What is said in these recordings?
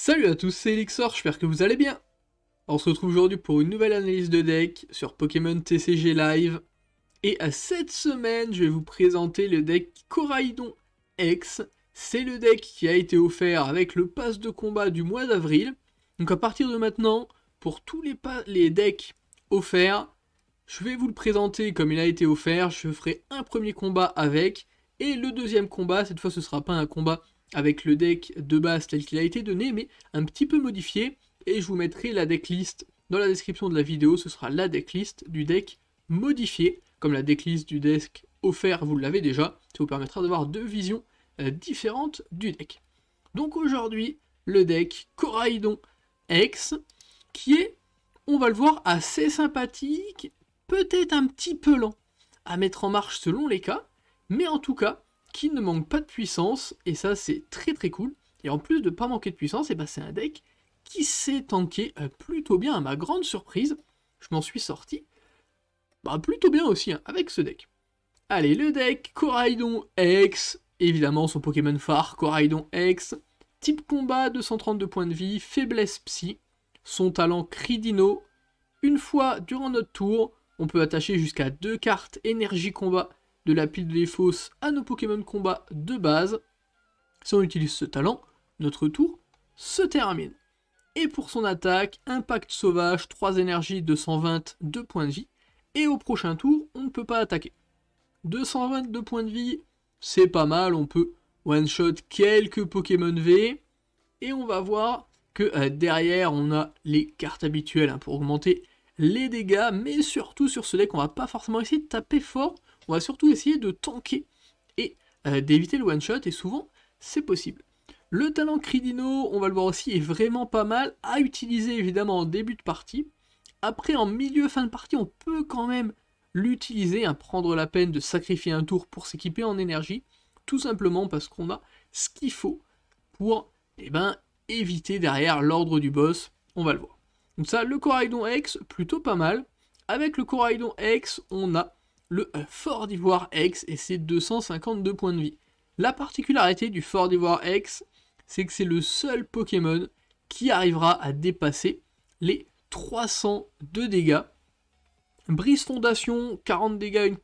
Salut à tous, c'est Elixor, j'espère que vous allez bien On se retrouve aujourd'hui pour une nouvelle analyse de deck sur Pokémon TCG Live. Et à cette semaine, je vais vous présenter le deck Coraidon X. C'est le deck qui a été offert avec le pass de combat du mois d'avril. Donc à partir de maintenant, pour tous les, les decks offerts, je vais vous le présenter comme il a été offert. Je ferai un premier combat avec. Et le deuxième combat, cette fois ce ne sera pas un combat avec le deck de base tel qu'il a été donné, mais un petit peu modifié. Et je vous mettrai la decklist dans la description de la vidéo. Ce sera la decklist du deck modifié, comme la decklist du deck offert, vous l'avez déjà. Ça vous permettra d'avoir deux visions euh, différentes du deck. Donc aujourd'hui, le deck Coraidon X, qui est, on va le voir, assez sympathique, peut-être un petit peu lent à mettre en marche selon les cas, mais en tout cas, qui ne manque pas de puissance, et ça c'est très très cool. Et en plus de ne pas manquer de puissance, et ben, c'est un deck qui s'est tanké euh, plutôt bien, à ma grande surprise. Je m'en suis sorti bah, plutôt bien aussi hein, avec ce deck. Allez, le deck Coraidon X, évidemment son Pokémon phare Coraidon X, type combat 232 points de vie, faiblesse psy, son talent Cridino. Une fois durant notre tour, on peut attacher jusqu'à deux cartes énergie combat de la pile des fausses à nos Pokémon combat de base. Si on utilise ce talent, notre tour se termine. Et pour son attaque, impact sauvage, 3 énergies, 220, 2 points de vie. Et au prochain tour, on ne peut pas attaquer. 222 points de vie, c'est pas mal, on peut one-shot quelques Pokémon V. Et on va voir que euh, derrière, on a les cartes habituelles hein, pour augmenter les dégâts. Mais surtout sur ce deck, on va pas forcément essayer de taper fort on va surtout essayer de tanker et euh, d'éviter le one-shot, et souvent, c'est possible. Le talent Cridino, on va le voir aussi, est vraiment pas mal à utiliser évidemment en début de partie. Après, en milieu, fin de partie, on peut quand même l'utiliser, à hein, prendre la peine de sacrifier un tour pour s'équiper en énergie, tout simplement parce qu'on a ce qu'il faut pour eh ben, éviter derrière l'ordre du boss, on va le voir. Donc ça, le Coraidon X, plutôt pas mal. Avec le Coraidon X, on a le Fort d'Ivoire X et ses 252 points de vie. La particularité du Fort d'Ivoire X, c'est que c'est le seul Pokémon qui arrivera à dépasser les de dégâts. Brise Fondation, 40 dégâts, une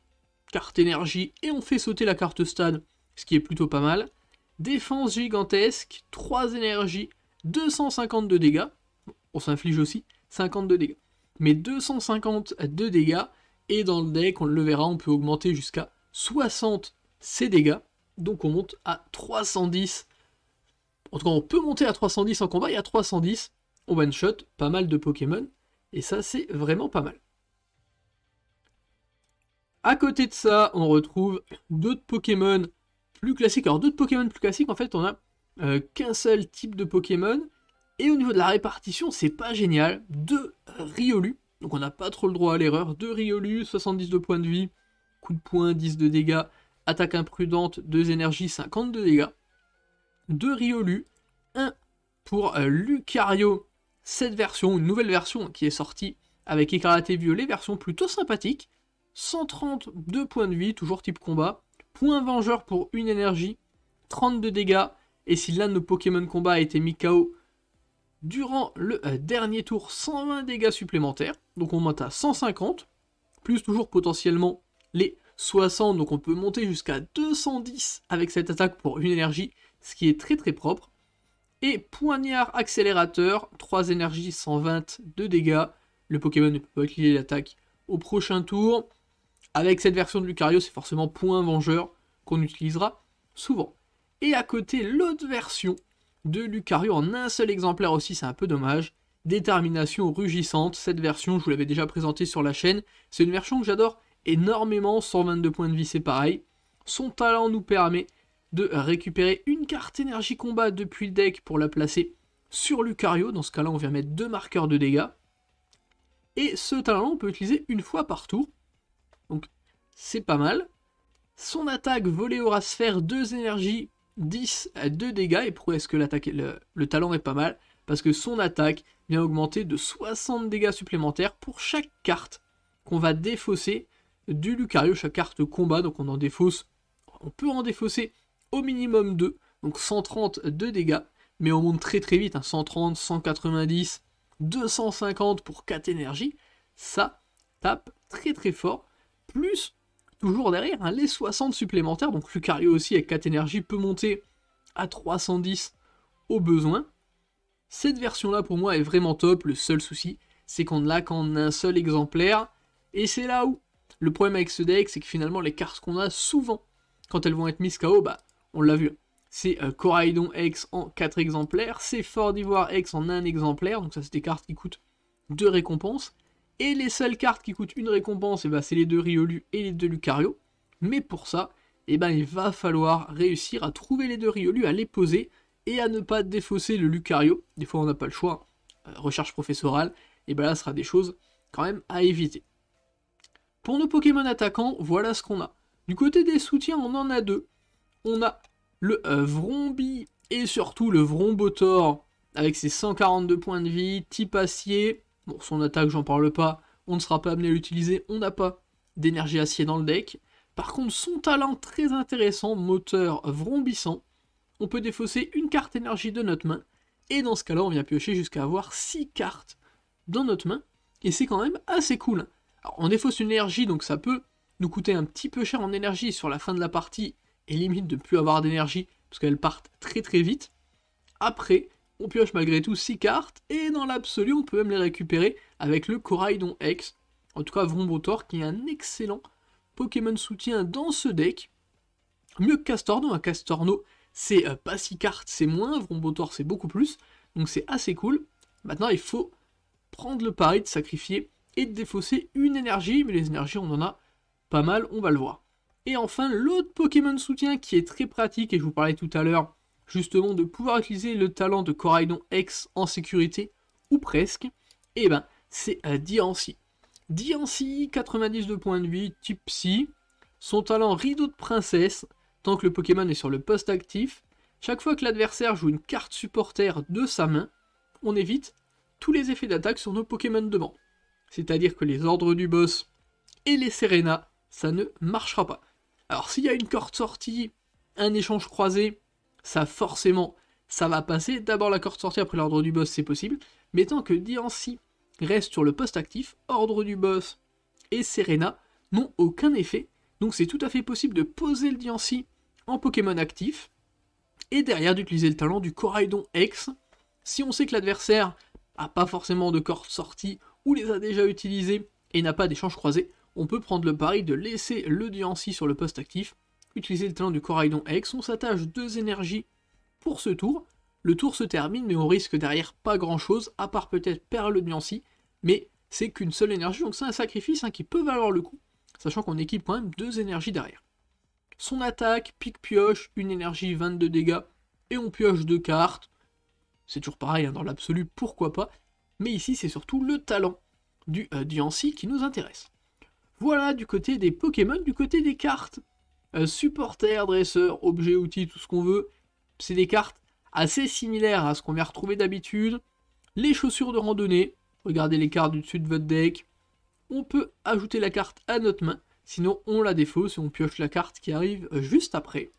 carte énergie, et on fait sauter la carte stade, ce qui est plutôt pas mal. Défense gigantesque, 3 énergies, 252 dégâts. On s'inflige aussi 52 dégâts. Mais 252 dégâts, et dans le deck, on le verra, on peut augmenter jusqu'à 60 ses dégâts. Donc on monte à 310. En tout cas, on peut monter à 310 en combat et à 310, on one-shot pas mal de Pokémon. Et ça, c'est vraiment pas mal. À côté de ça, on retrouve d'autres Pokémon plus classiques. Alors d'autres Pokémon plus classiques, en fait, on a euh, qu'un seul type de Pokémon. Et au niveau de la répartition, c'est pas génial. Deux Riolu donc on n'a pas trop le droit à l'erreur. 2 Riolu, 72 points de vie, coup de poing, 10 de dégâts, attaque imprudente, 2 énergies, 52 dégâts. 2 Riolu, 1 pour euh, Lucario. Cette version, une nouvelle version qui est sortie avec écarlate et violet, version plutôt sympathique. 132 points de vie, toujours type combat. Point vengeur pour une énergie, 32 dégâts. Et si l'un de nos Pokémon combat a été mis KO durant le euh, dernier tour 120 dégâts supplémentaires. Donc on monte à 150, plus toujours potentiellement les 60, donc on peut monter jusqu'à 210 avec cette attaque pour une énergie, ce qui est très très propre. Et poignard accélérateur, 3 énergies, 120 de dégâts. Le Pokémon ne peut pas utiliser l'attaque au prochain tour. Avec cette version de Lucario, c'est forcément point vengeur qu'on utilisera souvent. Et à côté, l'autre version de Lucario en un seul exemplaire aussi, c'est un peu dommage. Détermination rugissante, cette version, je vous l'avais déjà présentée sur la chaîne, c'est une version que j'adore énormément, 122 points de vie c'est pareil. Son talent nous permet de récupérer une carte énergie combat depuis le deck pour la placer sur Lucario, dans ce cas-là on vient mettre deux marqueurs de dégâts. Et ce talent on peut utiliser une fois par tour, donc c'est pas mal. Son attaque volée aura sphère, deux énergies 10 à 2 dégâts. Et pourquoi est-ce que l'attaque, le, talent est pas mal Parce que son attaque vient augmenter de 60 dégâts supplémentaires pour chaque carte qu'on va défausser du Lucario, chaque carte combat. Donc on en défausse, on peut en défausser au minimum 2, donc 130 de dégâts. Mais on monte très très vite, 130, 190, 250 pour 4 énergies. Ça tape très très fort. Plus Toujours derrière, hein, les 60 supplémentaires, donc Lucario aussi avec 4 énergies peut monter à 310 au besoin. Cette version-là pour moi est vraiment top, le seul souci c'est qu'on ne l'a qu'en un seul exemplaire, et c'est là où le problème avec ce deck, c'est que finalement les cartes qu'on a souvent, quand elles vont être mises KO, bah, on l'a vu, hein. c'est euh, X en 4 exemplaires, c'est Fort d'Ivoire X en 1 exemplaire, donc ça c'est des cartes qui coûtent 2 récompenses, et les seules cartes qui coûtent une récompense, eh ben, c'est les deux Riolu et les deux Lucario. Mais pour ça, eh ben, il va falloir réussir à trouver les deux Riolu, à les poser et à ne pas défausser le Lucario. Des fois, on n'a pas le choix. Hein. Euh, recherche professorale, et eh ben là, ce sera des choses quand même à éviter. Pour nos Pokémon attaquants, voilà ce qu'on a. Du côté des soutiens, on en a deux. On a le euh, Vrombi et surtout le Vrombotor avec ses 142 points de vie, type acier, Bon, son attaque, j'en parle pas. On ne sera pas amené à l'utiliser. On n'a pas d'énergie acier dans le deck. Par contre, son talent très intéressant, moteur vrombissant, on peut défausser une carte énergie de notre main. Et dans ce cas-là, on vient piocher jusqu'à avoir 6 cartes dans notre main. Et c'est quand même assez cool. Alors, on défausse une énergie, donc ça peut nous coûter un petit peu cher en énergie sur la fin de la partie. Et limite de ne plus avoir d'énergie, parce qu'elles partent très très vite. Après, on pioche malgré tout 6 cartes, et dans l'absolu, on peut même les récupérer avec le Coraidon X. En tout cas, Vrombotor, qui est un excellent Pokémon soutien dans ce deck. Mieux que Castorno, un Castorno, c'est euh, pas 6 cartes, c'est moins, Vrombotor, c'est beaucoup plus, donc c'est assez cool. Maintenant, il faut prendre le pari de sacrifier et de défausser une énergie, mais les énergies, on en a pas mal, on va le voir. Et enfin, l'autre Pokémon soutien qui est très pratique, et je vous parlais tout à l'heure justement de pouvoir utiliser le talent de Coraïdon X en sécurité, ou presque, et eh ben c'est Diancy. Diancy, 92 points de vie, type psy, son talent rideau de princesse, tant que le Pokémon est sur le poste actif, chaque fois que l'adversaire joue une carte supporter de sa main, on évite tous les effets d'attaque sur nos Pokémon devant. C'est-à-dire que les ordres du boss et les Serena, ça ne marchera pas. Alors s'il y a une corde sortie, un échange croisé, ça forcément, ça va passer. D'abord la corde sortie, après l'ordre du boss, c'est possible. Mais tant que dianci reste sur le poste actif, ordre du boss et Serena n'ont aucun effet. Donc c'est tout à fait possible de poser le dianci en Pokémon actif, et derrière d'utiliser le talent du Coraidon X. Si on sait que l'adversaire a pas forcément de corde sortie, ou les a déjà utilisés et n'a pas d'échange croisé, on peut prendre le pari de laisser le Dianci sur le poste actif, utiliser le talent du Coraidon X, on s'attache deux énergies pour ce tour. Le tour se termine, mais on risque derrière pas grand chose, à part peut-être perdre le Nancy, mais c'est qu'une seule énergie, donc c'est un sacrifice hein, qui peut valoir le coup, sachant qu'on équipe quand même deux énergies derrière. Son attaque, pique pioche, une énergie 22 dégâts, et on pioche deux cartes. C'est toujours pareil, hein, dans l'absolu, pourquoi pas, mais ici c'est surtout le talent du euh, qui nous intéresse. Voilà du côté des Pokémon, du côté des cartes, euh, Supporter, dresseur, objet, objets, outils, tout ce qu'on veut. C'est des cartes assez similaires à ce qu'on vient retrouver d'habitude. Les chaussures de randonnée, regardez les cartes du dessus de votre deck. On peut ajouter la carte à notre main, sinon on la défausse et on pioche la carte qui arrive juste après.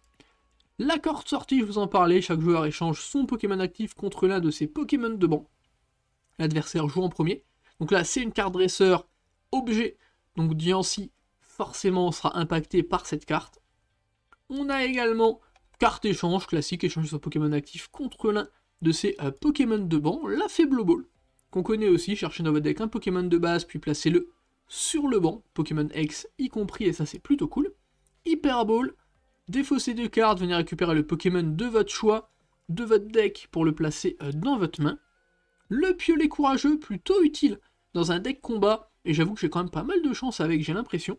La carte sortie, je vous en parlais, chaque joueur échange son Pokémon actif contre l'un de ses Pokémon de banc. L'adversaire joue en premier. Donc là, c'est une carte dresseur objet. Donc Diancy, forcément, sera impacté par cette carte. On a également carte échange classique, échanger son Pokémon actif contre l'un de ses euh, Pokémon de banc, la Faible Ball, qu'on connaît aussi, chercher dans votre deck un Pokémon de base, puis placer le sur le banc, Pokémon X y compris, et ça c'est plutôt cool. Hyper Ball, défausser deux cartes, venir récupérer le Pokémon de votre choix, de votre deck, pour le placer euh, dans votre main. Le piolet courageux, plutôt utile dans un deck combat, et j'avoue que j'ai quand même pas mal de chance avec, j'ai l'impression,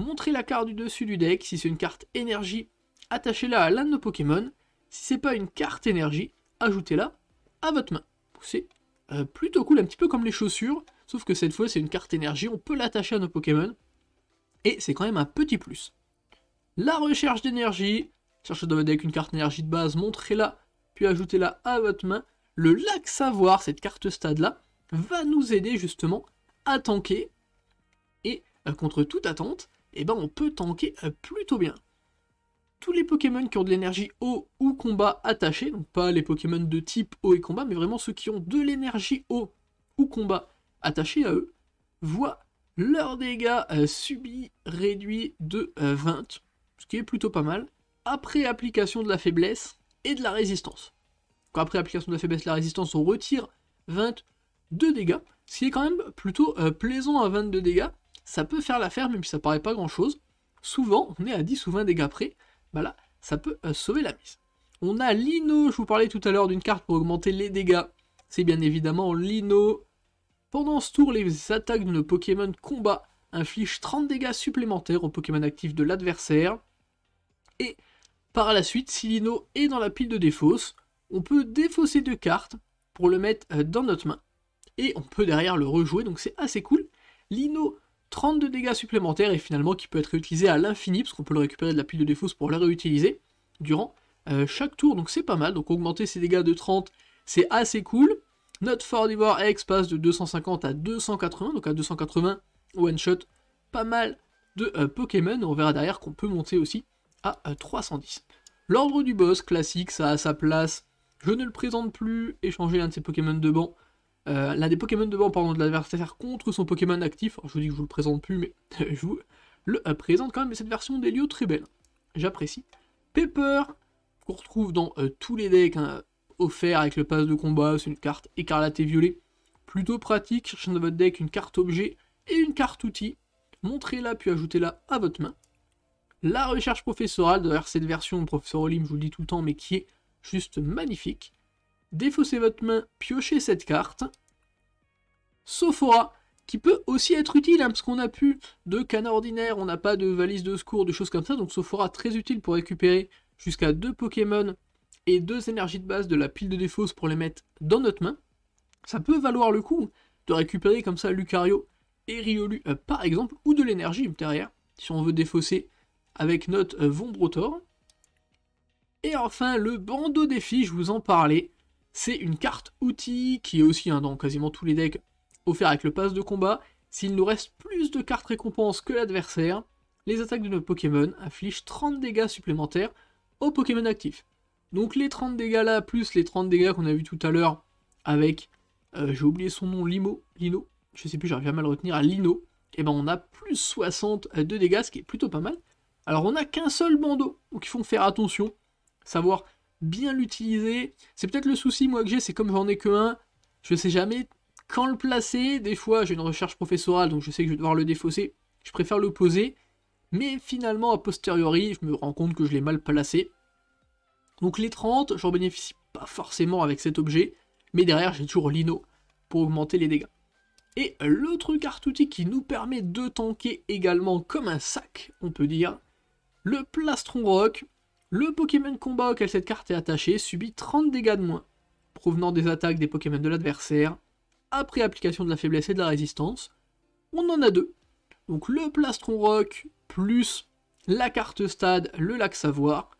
Montrez la carte du dessus du deck. Si c'est une carte énergie, attachez-la à l'un de nos Pokémon. Si c'est pas une carte énergie, ajoutez-la à votre main. C'est euh, plutôt cool, un petit peu comme les chaussures, sauf que cette fois c'est une carte énergie, on peut l'attacher à nos Pokémon, et c'est quand même un petit plus. La recherche d'énergie, cherchez dans votre deck une carte énergie de base, montrez-la, puis ajoutez-la à votre main. Le lac savoir, cette carte stade-là, va nous aider justement à tanker, et euh, contre toute attente, et eh ben on peut tanker euh, plutôt bien. Tous les Pokémon qui ont de l'énergie eau ou combat attaché. donc pas les Pokémon de type eau et combat, mais vraiment ceux qui ont de l'énergie eau ou combat attaché à eux, voient leurs dégâts euh, subis réduits de 20, euh, ce qui est plutôt pas mal, après application de la faiblesse et de la résistance. après application de la faiblesse et de la résistance, on retire 22 dégâts, ce qui est quand même plutôt plaisant à 22 dégâts, ça peut faire l'affaire, même si ça paraît pas grand chose. Souvent, on est à 10 ou 20 dégâts près, bah là, ça peut euh, sauver la mise. On a l'Ino, je vous parlais tout à l'heure d'une carte pour augmenter les dégâts. C'est bien évidemment l'Ino. Pendant ce tour, les attaques de nos Pokémon combat infligent 30 dégâts supplémentaires au Pokémon actif de l'adversaire. Et par la suite, si l'Ino est dans la pile de défausse, on peut défausser deux cartes pour le mettre euh, dans notre main. Et on peut derrière le rejouer, donc c'est assez cool. L'Ino de dégâts supplémentaires et finalement qui peut être réutilisé à l'infini parce qu'on peut le récupérer de la pile de défausse pour la réutiliser durant euh, chaque tour, donc c'est pas mal. Donc augmenter ses dégâts de 30, c'est assez cool. Notre Fort X passe de 250 à 280, donc à 280 one shot, pas mal de euh, Pokémon. On verra derrière qu'on peut monter aussi à 310. Euh, L'ordre du boss classique, ça a sa place. Je ne le présente plus, échanger l'un de ses Pokémon de banc euh, l'un des Pokémon devant pendant de l'adversaire contre son Pokémon actif. je vous dis que je vous le présente plus, mais je vous le euh, présente quand même. Mais cette version des lieux très belle. J'apprécie. Pepper, qu'on retrouve dans euh, tous les decks offert hein, offerts avec le pass de combat. C'est une carte écarlate et violet. Plutôt pratique. Cherchez dans votre deck une carte objet et une carte outil. Montrez-la puis ajoutez-la à votre main. La recherche professorale, d'ailleurs cette version de Professeur Olim, je vous le dis tout le temps, mais qui est juste magnifique défaussez votre main, piochez cette carte. Sophora, qui peut aussi être utile, hein, parce qu'on n'a plus de canard ordinaire, on n'a pas de valise de secours, de choses comme ça, donc Sophora très utile pour récupérer jusqu'à deux Pokémon et deux énergies de base de la pile de défausse pour les mettre dans notre main. Ça peut valoir le coup de récupérer comme ça Lucario et Riolu euh, par exemple, ou de l'énergie ultérieure, si on veut défausser avec notre euh, Vombrotor. Et enfin, le bandeau défi, je vous en parlais. C'est une carte outil qui est aussi hein, dans quasiment tous les decks offerts avec le pass de combat. S'il nous reste plus de cartes récompenses que l'adversaire, les attaques de nos Pokémon infligent 30 dégâts supplémentaires aux Pokémon actifs. Donc les 30 dégâts là, plus les 30 dégâts qu'on a vu tout à l'heure avec, euh, j'ai oublié son nom, Limo, Lino, je sais plus, j'arrive jamais à le retenir, Lino, et eh ben on a plus 60 dégâts, ce qui est plutôt pas mal. Alors on n'a qu'un seul bandeau, donc il faut faire attention, savoir bien l'utiliser. C'est peut-être le souci, moi, que j'ai, c'est comme j'en ai que un, je sais jamais quand le placer. Des fois, j'ai une recherche professorale, donc je sais que je vais devoir le défausser. Je préfère le poser. Mais finalement, a posteriori, je me rends compte que je l'ai mal placé. Donc les 30, j'en bénéficie pas forcément avec cet objet. Mais derrière, j'ai toujours l'ino pour augmenter les dégâts. Et l'autre carte outil qui nous permet de tanker également comme un sac, on peut dire, le plastron rock. Le Pokémon combat auquel cette carte est attachée subit 30 dégâts de moins, provenant des attaques des Pokémon de l'adversaire, après application de la faiblesse et de la résistance. On en a deux. Donc le plastron rock plus la carte stade, le lac savoir,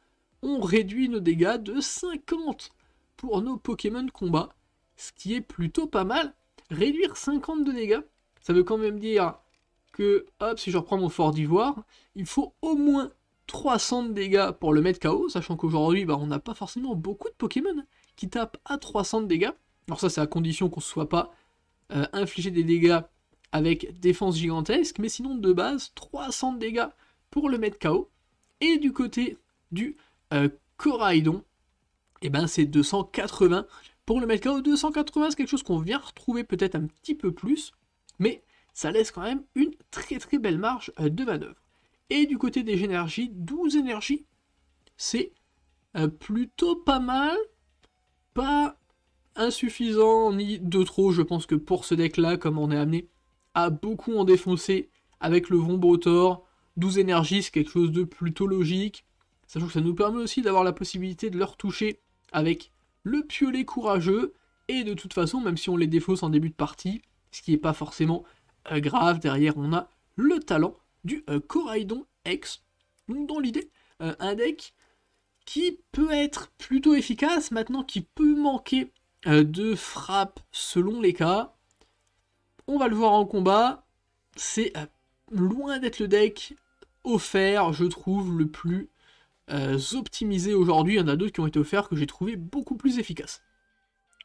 on réduit nos dégâts de 50 pour nos Pokémon combat, ce qui est plutôt pas mal. Réduire 50 de dégâts, ça veut quand même dire que, hop, si je reprends mon fort d'ivoire, il faut au moins 300 de dégâts pour le maître KO, sachant qu'aujourd'hui, bah, on n'a pas forcément beaucoup de Pokémon qui tapent à 300 de dégâts. Alors ça, c'est à condition qu'on ne soit pas euh, infligé des dégâts avec défense gigantesque, mais sinon, de base, 300 de dégâts pour le maître KO. Et du côté du euh, eh ben, c'est 280 pour le Maître KO. 280, c'est quelque chose qu'on vient retrouver peut-être un petit peu plus, mais ça laisse quand même une très très belle marge euh, de manœuvre. Et du côté des énergies, 12 énergies, c'est euh, plutôt pas mal, pas insuffisant ni de trop. Je pense que pour ce deck-là, comme on est amené à beaucoup en défoncer avec le Vombotor, 12 énergies, c'est quelque chose de plutôt logique. Sachant que ça nous permet aussi d'avoir la possibilité de leur toucher avec le piolet courageux. Et de toute façon, même si on les défausse en début de partie, ce qui n'est pas forcément euh, grave, derrière on a le talent du euh, Coraidon X. dans l'idée, un euh, deck qui peut être plutôt efficace, maintenant qui peut manquer euh, de frappe selon les cas. On va le voir en combat. C'est euh, loin d'être le deck offert, je trouve, le plus optimisé aujourd'hui. Il y en a d'autres qui ont été offerts que j'ai trouvé beaucoup plus efficaces.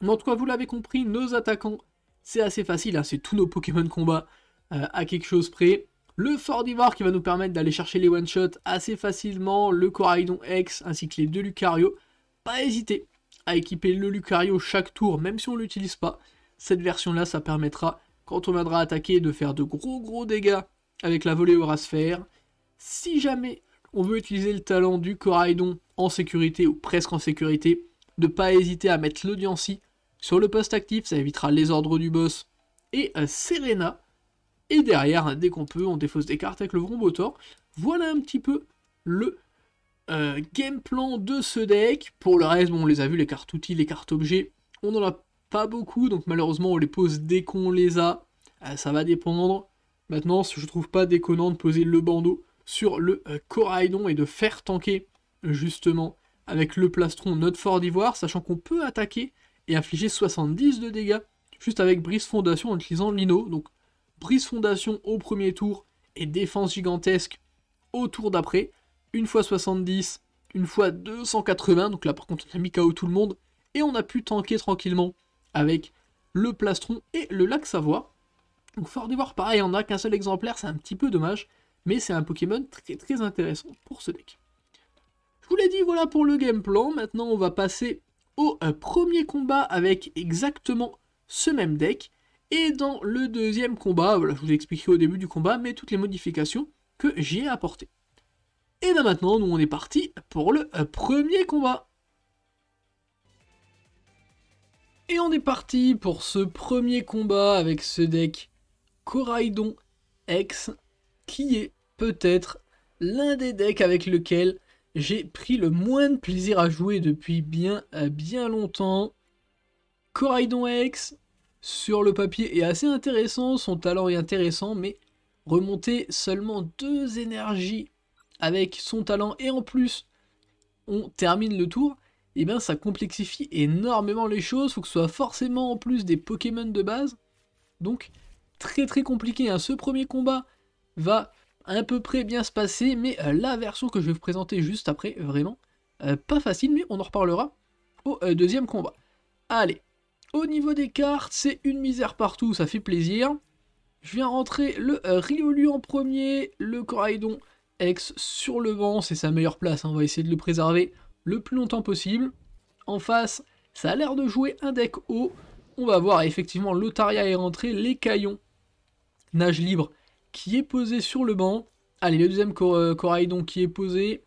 en tout cas, vous l'avez compris, nos attaquants, c'est assez facile. Hein. c'est tous nos Pokémon combat à quelque chose près. Le d'Ivoire qui va nous permettre d'aller chercher les one-shots assez facilement, le Coraidon X ainsi que les deux Lucario. Pas hésiter à équiper le Lucario chaque tour, même si on ne l'utilise pas. Cette version-là, ça permettra, quand on viendra attaquer, de faire de gros gros dégâts avec la volée au sphère. Si jamais on veut utiliser le talent du Coraidon en sécurité ou presque en sécurité, de pas hésiter à mettre l'audiency sur le poste actif, ça évitera les ordres du boss et euh, Serena et derrière, dès qu'on peut, on défausse des cartes avec le vrombotor. Voilà un petit peu le euh, game plan de ce deck. Pour le reste, on les a vu, les cartes outils, les cartes objets. On n'en a pas beaucoup, donc malheureusement, on les pose dès qu'on les a. Euh, ça va dépendre. Maintenant, je trouve pas déconnant de poser le bandeau sur le euh, coraïdon et de faire tanker, justement, avec le plastron notre fort d'ivoire, sachant qu'on peut attaquer et infliger 70 de dégâts, juste avec brise fondation en utilisant l'ino. Donc Brise Fondation au premier tour et défense gigantesque au tour d'après. Une fois 70, une fois 280. Donc là, par contre, on a mis KO tout le monde. Et on a pu tanker tranquillement avec le plastron et le lac Savoie. Donc Fort voir, pareil, on n'a qu'un seul exemplaire, c'est un petit peu dommage, mais c'est un Pokémon très très intéressant pour ce deck. Je vous l'ai dit, voilà pour le game plan, maintenant on va passer au euh, premier combat avec exactement ce même deck, et dans le deuxième combat, voilà, je vous ai expliqué au début du combat, mais toutes les modifications que j'y ai apportées. Et là maintenant, nous on est parti pour le euh, premier combat. Et on est parti pour ce premier combat avec ce deck Coraidon X, qui est peut-être l'un des decks avec lequel j'ai pris le moins de plaisir à jouer depuis bien, euh, bien longtemps. Coraidon X, sur le papier est assez intéressant, son talent est intéressant, mais remonter seulement deux énergies avec son talent et en plus on termine le tour, et eh bien ça complexifie énormément les choses, faut que ce soit forcément en plus des Pokémon de base, donc très très compliqué, hein. ce premier combat va à peu près bien se passer, mais euh, la version que je vais vous présenter juste après, vraiment, euh, pas facile, mais on en reparlera au euh, deuxième combat. Allez, au niveau des cartes, c'est une misère partout, ça fait plaisir. Je viens rentrer le euh, Riolu en premier, le Coraidon X sur le banc, c'est sa meilleure place, hein, on va essayer de le préserver le plus longtemps possible. En face, ça a l'air de jouer un deck haut. On va voir, effectivement, l'Otaria est rentré, les Caillons, Nage libre, qui est posé sur le banc. Allez, le deuxième euh, Coraïdon qui est posé.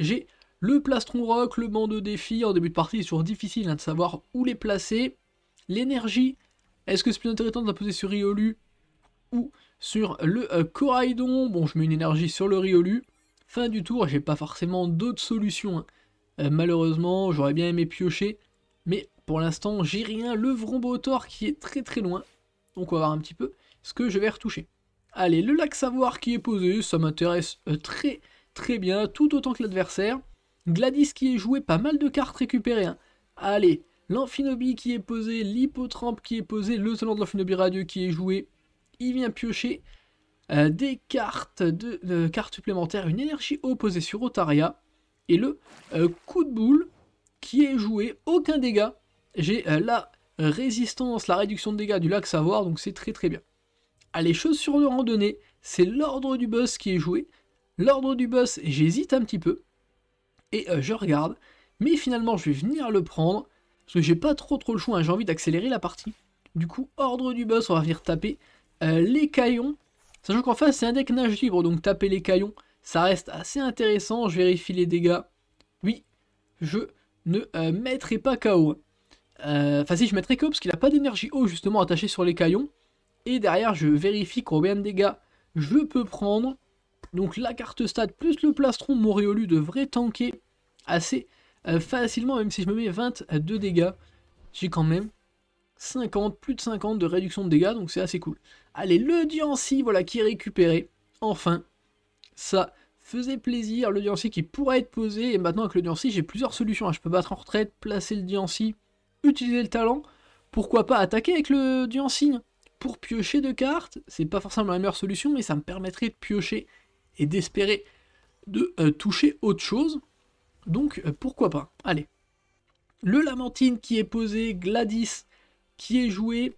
J'ai le Plastron Rock, le banc de défi. En début de partie, c'est toujours difficile hein, de savoir où les placer. L'énergie, est-ce que c'est plus intéressant de la poser sur Riolu ou sur le euh, coraïdon Bon, je mets une énergie sur le Riolu. Fin du tour, j'ai pas forcément d'autres solutions. Hein. Euh, malheureusement, j'aurais bien aimé piocher. Mais pour l'instant, j'ai rien. Le Vrombotor qui est très très loin. Donc on va voir un petit peu ce que je vais retoucher. Allez, le lac savoir qui est posé, ça m'intéresse euh, très très bien, tout autant que l'adversaire. Gladys qui est joué, pas mal de cartes récupérées. Hein. Allez, L'Amphinobi qui est posé, l'hypotrampe qui est posé, le talent de l'Amphinobi radieux qui est joué. Il vient piocher euh, des cartes, de, cartes supplémentaires, une énergie opposée sur Otaria. Et le euh, coup de boule qui est joué, aucun dégât. J'ai euh, la résistance, la réduction de dégâts du lac savoir, donc c'est très très bien. Allez, chose sur de randonnée, c'est l'ordre du boss qui est joué. L'ordre du boss, j'hésite un petit peu. Et je regarde. Mais finalement, je vais venir le prendre parce que j'ai pas trop trop le choix, hein, j'ai envie d'accélérer la partie. Du coup, ordre du boss, on va venir taper euh, les caillons. Sachant qu'en face, c'est un deck nage libre, donc taper les caillons, ça reste assez intéressant. Je vérifie les dégâts. Oui, je ne euh, mettrai pas KO. Euh, enfin si, je mettrai KO parce qu'il n'a pas d'énergie haut justement attachée sur les caillons. Et derrière, je vérifie combien de dégâts je peux prendre. Donc la carte stade plus le plastron Moriolu devrait tanker assez euh, facilement, même si je me mets 20 à dégâts, j'ai quand même 50, plus de 50 de réduction de dégâts, donc c'est assez cool. Allez, le Diancy, voilà, qui est récupéré, enfin, ça faisait plaisir, le Diancy qui pourrait être posé, et maintenant avec le Diancy, j'ai plusieurs solutions, je peux battre en retraite, placer le Diancy, utiliser le talent, pourquoi pas attaquer avec le Diancy hein. pour piocher deux cartes, c'est pas forcément la meilleure solution, mais ça me permettrait de piocher et d'espérer de euh, toucher autre chose. Donc euh, pourquoi pas Allez. Le Lamentine qui est posé, Gladys qui est joué,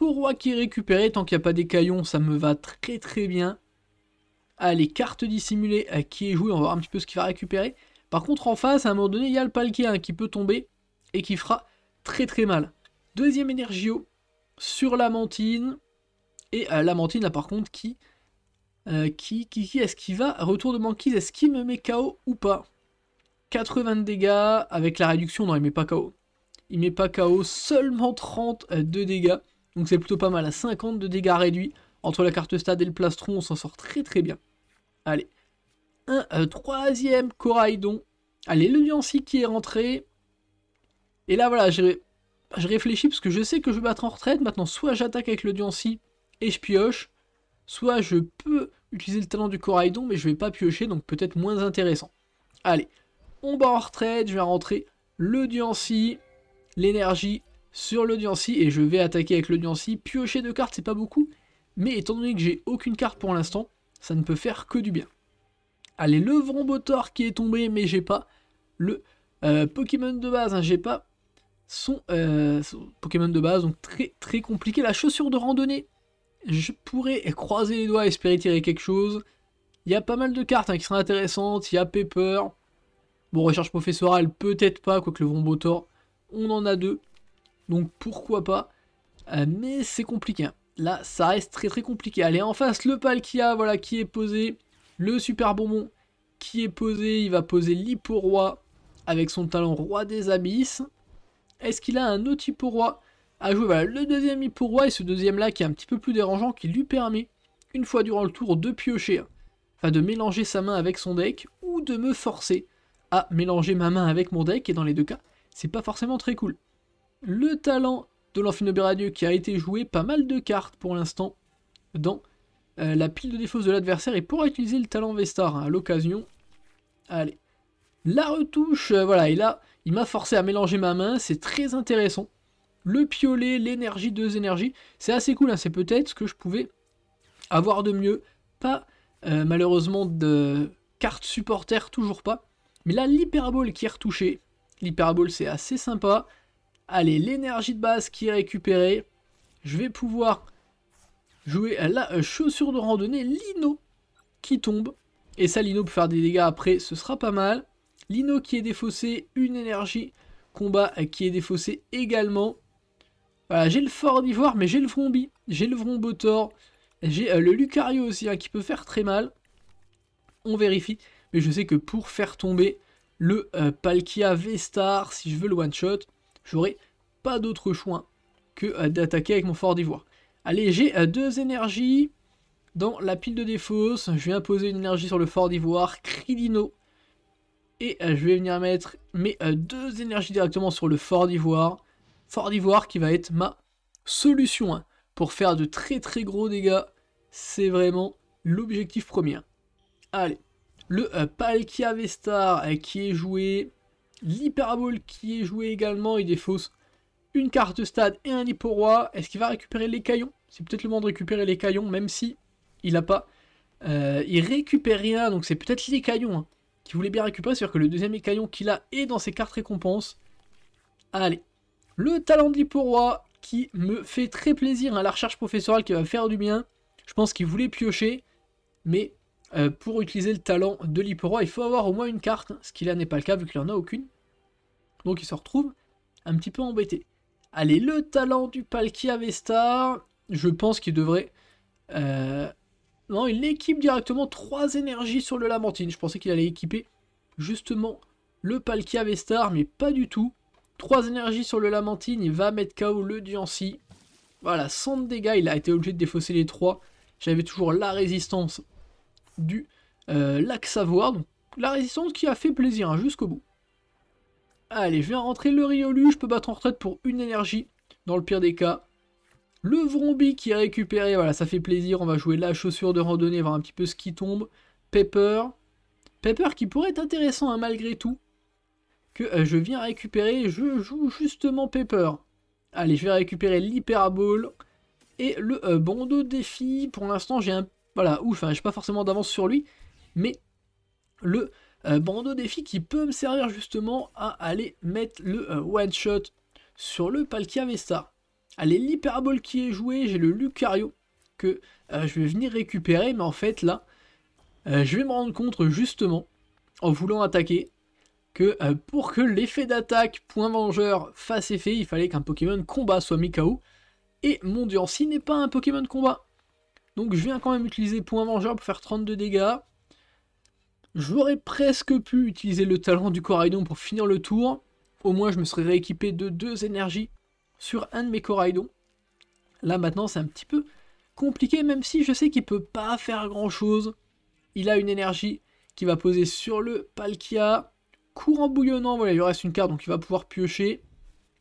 roi qui est récupéré, tant qu'il n'y a pas des caillons, ça me va très très bien. Allez, ah, carte dissimulée euh, qui est jouée, on va voir un petit peu ce qu'il va récupérer. Par contre en face, à un moment donné, il y a le Palkia hein, qui peut tomber et qui fera très très mal. Deuxième Energio sur Lamentine. Et euh, Lamentine là par contre qui... qui, qui, est-ce qui va Retour de manquise, est-ce qu'il me met KO ou pas 80 dégâts. Avec la réduction, non, il met pas KO. Il met pas KO, seulement 30 de dégâts. Donc c'est plutôt pas mal. À 50 de dégâts réduits. Entre la carte stade et le plastron, on s'en sort très très bien. Allez. Un euh, troisième Coraidon. Allez, le dianci qui est rentré. Et là, voilà, je, réfléchis parce que je sais que je vais battre en retraite. Maintenant, soit j'attaque avec le dianci et je pioche. Soit je peux utiliser le talent du Coraidon, mais je vais pas piocher, donc peut-être moins intéressant. Allez, on va en retraite, je vais rentrer le Diancy, l'énergie sur le Diancy, et je vais attaquer avec le Diancy. Piocher de cartes, c'est pas beaucoup, mais étant donné que j'ai aucune carte pour l'instant, ça ne peut faire que du bien. Allez, le Vrombotor qui est tombé, mais j'ai pas le euh, Pokémon de base, hein, j'ai pas euh, son, Pokémon de base, donc très très compliqué. La chaussure de randonnée, je pourrais croiser les doigts, espérer tirer quelque chose. Il y a pas mal de cartes hein, qui sont intéressantes, il y a Pepper, Bon, recherche professorale, peut-être pas, quoique le Vombotor, on en a deux. Donc pourquoi pas. Euh, mais c'est compliqué. Hein. Là, ça reste très très compliqué. Allez, en face, le Palkia, voilà, qui est posé. Le Super Bonbon, qui est posé. Il va poser l'Hippo-Roi, avec son talent Roi des Abysses. Est-ce qu'il a un autre Hippo-Roi à jouer Voilà, le deuxième Hippo-Roi, et ce deuxième-là qui est un petit peu plus dérangeant, qui lui permet, une fois durant le tour, de piocher. Hein. Enfin, de mélanger sa main avec son deck ou de me forcer à mélanger ma main avec mon deck, et dans les deux cas, c'est pas forcément très cool. Le talent de béradieux qui a été joué pas mal de cartes pour l'instant dans euh, la pile de défausse de l'adversaire et pour utiliser le talent Vestar à l'occasion. Allez. La retouche, euh, voilà, et là, il m'a forcé à mélanger ma main, c'est très intéressant. Le piolet, l'énergie, deux énergies, c'est assez cool, hein, c'est peut-être ce que je pouvais avoir de mieux. Pas, euh, malheureusement, de cartes supporters, toujours pas. Mais là, l'hyperbole qui est retouché. L'hyperbole, c'est assez sympa. Allez, l'énergie de base qui est récupérée. Je vais pouvoir jouer à la chaussure de randonnée, Lino, qui tombe. Et ça, Lino peut faire des dégâts après, ce sera pas mal. Lino qui est défaussé, une énergie combat qui est défaussé également. Voilà, j'ai le fort d'ivoire, mais j'ai le Vrombi, j'ai le Vrombotor, j'ai euh, le Lucario aussi, hein, qui peut faire très mal. On vérifie mais je sais que pour faire tomber le euh, Palkia V-Star, si je veux le one-shot, j'aurai pas d'autre choix que euh, d'attaquer avec mon fort d'ivoire. Allez, j'ai euh, deux énergies dans la pile de défausse. Je vais imposer une énergie sur le fort d'ivoire, Cridino. Et je vais venir mettre mes deux énergies directement sur le fort d'ivoire. Fort d'ivoire qui va être ma solution hein, pour faire de très très gros dégâts. C'est vraiment l'objectif premier. Allez, le euh, Palkia Vestar euh, qui est joué, l'Hyperbole qui est joué également, il défausse une carte stade et un hippo roi. Est-ce qu'il va récupérer les caillons C'est peut-être le moment de récupérer les caillons, même si il n'a pas... Euh, il récupère rien, donc c'est peut-être les caillons hein, qui qu'il voulait bien récupérer, c'est-à-dire que le deuxième caillon qu'il a est dans ses cartes récompenses. Allez, le talent de lhippo qui me fait très plaisir, à hein, la recherche professorale qui va faire du bien. Je pense qu'il voulait piocher, mais euh, pour utiliser le talent de roi. il faut avoir au moins une carte, ce qui là n'est pas le cas vu qu'il n'en a aucune. Donc il se retrouve un petit peu embêté. Allez, le talent du Palkia Vesta, je pense qu'il devrait... Euh, non, il équipe directement 3 énergies sur le Lamentine. Je pensais qu'il allait équiper justement le Palkia Vestar, mais pas du tout. 3 énergies sur le Lamentine, il va mettre KO le Diancy. Voilà, 100 de dégâts, il a été obligé de défausser les 3. J'avais toujours la résistance du euh, lac Savoie. Donc la résistance qui a fait plaisir hein, jusqu'au bout. Allez, je viens rentrer le Riolu, je peux battre en retraite pour une énergie, dans le pire des cas. Le Vrombi qui est récupéré, voilà, ça fait plaisir, on va jouer la chaussure de randonnée, voir un petit peu ce qui tombe. Pepper, Pepper qui pourrait être intéressant hein, malgré tout, que euh, je viens récupérer, je joue justement Pepper. Allez, je vais récupérer l'Hyperaball et le euh, défi. Pour l'instant, j'ai un voilà, ouf, je hein, j'ai pas forcément d'avance sur lui, mais le euh, bandeau défi qui peut me servir justement à aller mettre le euh, one shot sur le Palkia Vesta. Allez, l'hyperbole qui est joué, j'ai le Lucario que euh, je vais venir récupérer, mais en fait là, je vais me rendre compte justement, en voulant attaquer, que pour que l'effet d'attaque point vengeur fasse effet, il fallait qu'un Pokémon combat soit mis KO, et mon s'il n'est pas un Pokémon combat. Donc je viens quand même utiliser point Vengeur pour faire 32 dégâts. J'aurais presque pu utiliser le talent du Coraidon pour finir le tour. Au moins je me serais rééquipé de deux énergies sur un de mes Coraidons. Là maintenant c'est un petit peu compliqué même si je sais qu'il peut pas faire grand chose. Il a une énergie qui va poser sur le Palkia. Courant bouillonnant, voilà il reste une carte donc il va pouvoir piocher.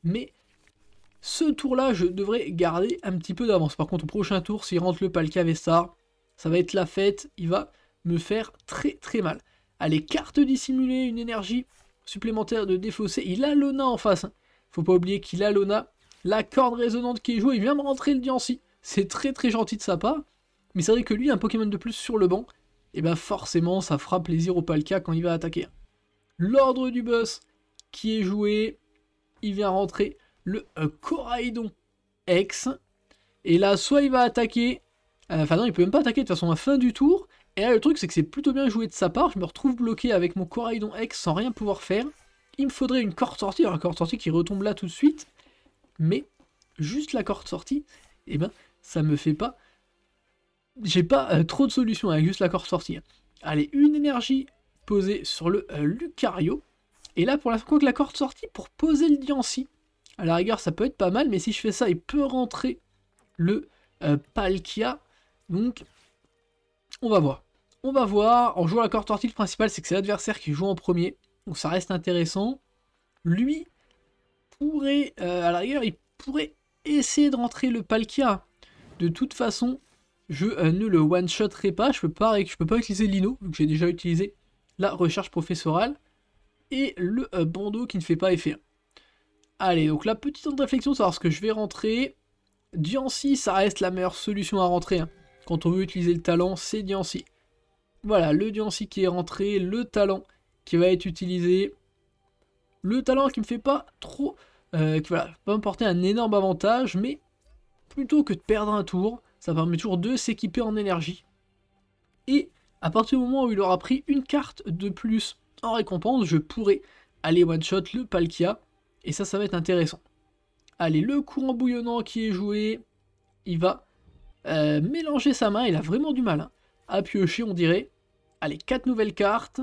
Mais ce tour-là, je devrais garder un petit peu d'avance. Par contre, au prochain tour, s'il rentre le Palka Vestard, ça va être la fête. Il va me faire très très mal. Allez, carte dissimulée, une énergie supplémentaire de défausser. Il a Lona en face. Hein. Faut pas oublier qu'il a Lona. La corde résonante qui est jouée, il vient me rentrer le Diancy. C'est très très gentil de sa part. Mais c'est vrai que lui, un Pokémon de plus sur le banc, et eh ben forcément, ça fera plaisir au Palka quand il va attaquer. L'ordre du boss qui est joué, il vient rentrer le euh, Coraidon X. Et là, soit il va attaquer, euh, enfin non, il peut même pas attaquer de toute façon à la fin du tour. Et là, le truc, c'est que c'est plutôt bien joué de sa part. Je me retrouve bloqué avec mon Coraidon X sans rien pouvoir faire. Il me faudrait une corde sortie, alors une corde sortie qui retombe là tout de suite. Mais juste la corde sortie, et eh ben, ça me fait pas... J'ai pas euh, trop de solution avec juste la corde sortie. Hein. Allez, une énergie posée sur le Lucario. Et là, pour la la... que la corde sortie, pour poser le Diancy, à la rigueur, ça peut être pas mal, mais si je fais ça, il peut rentrer le euh, Palkia. Donc, on va voir. On va voir. En jouant la corde tortille, le principal, c'est que c'est l'adversaire qui joue en premier. Donc, ça reste intéressant. Lui pourrait, euh, à la rigueur, il pourrait essayer de rentrer le Palkia. De toute façon, je euh, ne le one shotterai pas. Je peux pas, je peux pas utiliser l'Ino, vu que j'ai déjà utilisé la recherche professorale. Et le bandeau qui ne fait pas effet Allez, donc la petite réflexion, savoir ce que je vais rentrer. Diancy, ça reste la meilleure solution à rentrer. Hein. Quand on veut utiliser le talent, c'est Diancy. Voilà, le Diancy qui est rentré, le talent qui va être utilisé. Le talent qui me fait pas trop... Euh, qui va pas me porter un énorme avantage, mais plutôt que de perdre un tour, ça permet toujours de s'équiper en énergie. Et à partir du moment où il aura pris une carte de plus en récompense, je pourrai aller one-shot le Palkia et ça, ça va être intéressant. Allez, le courant bouillonnant qui est joué, il va euh, mélanger sa main, il a vraiment du mal hein, à piocher, on dirait. Allez, quatre nouvelles cartes.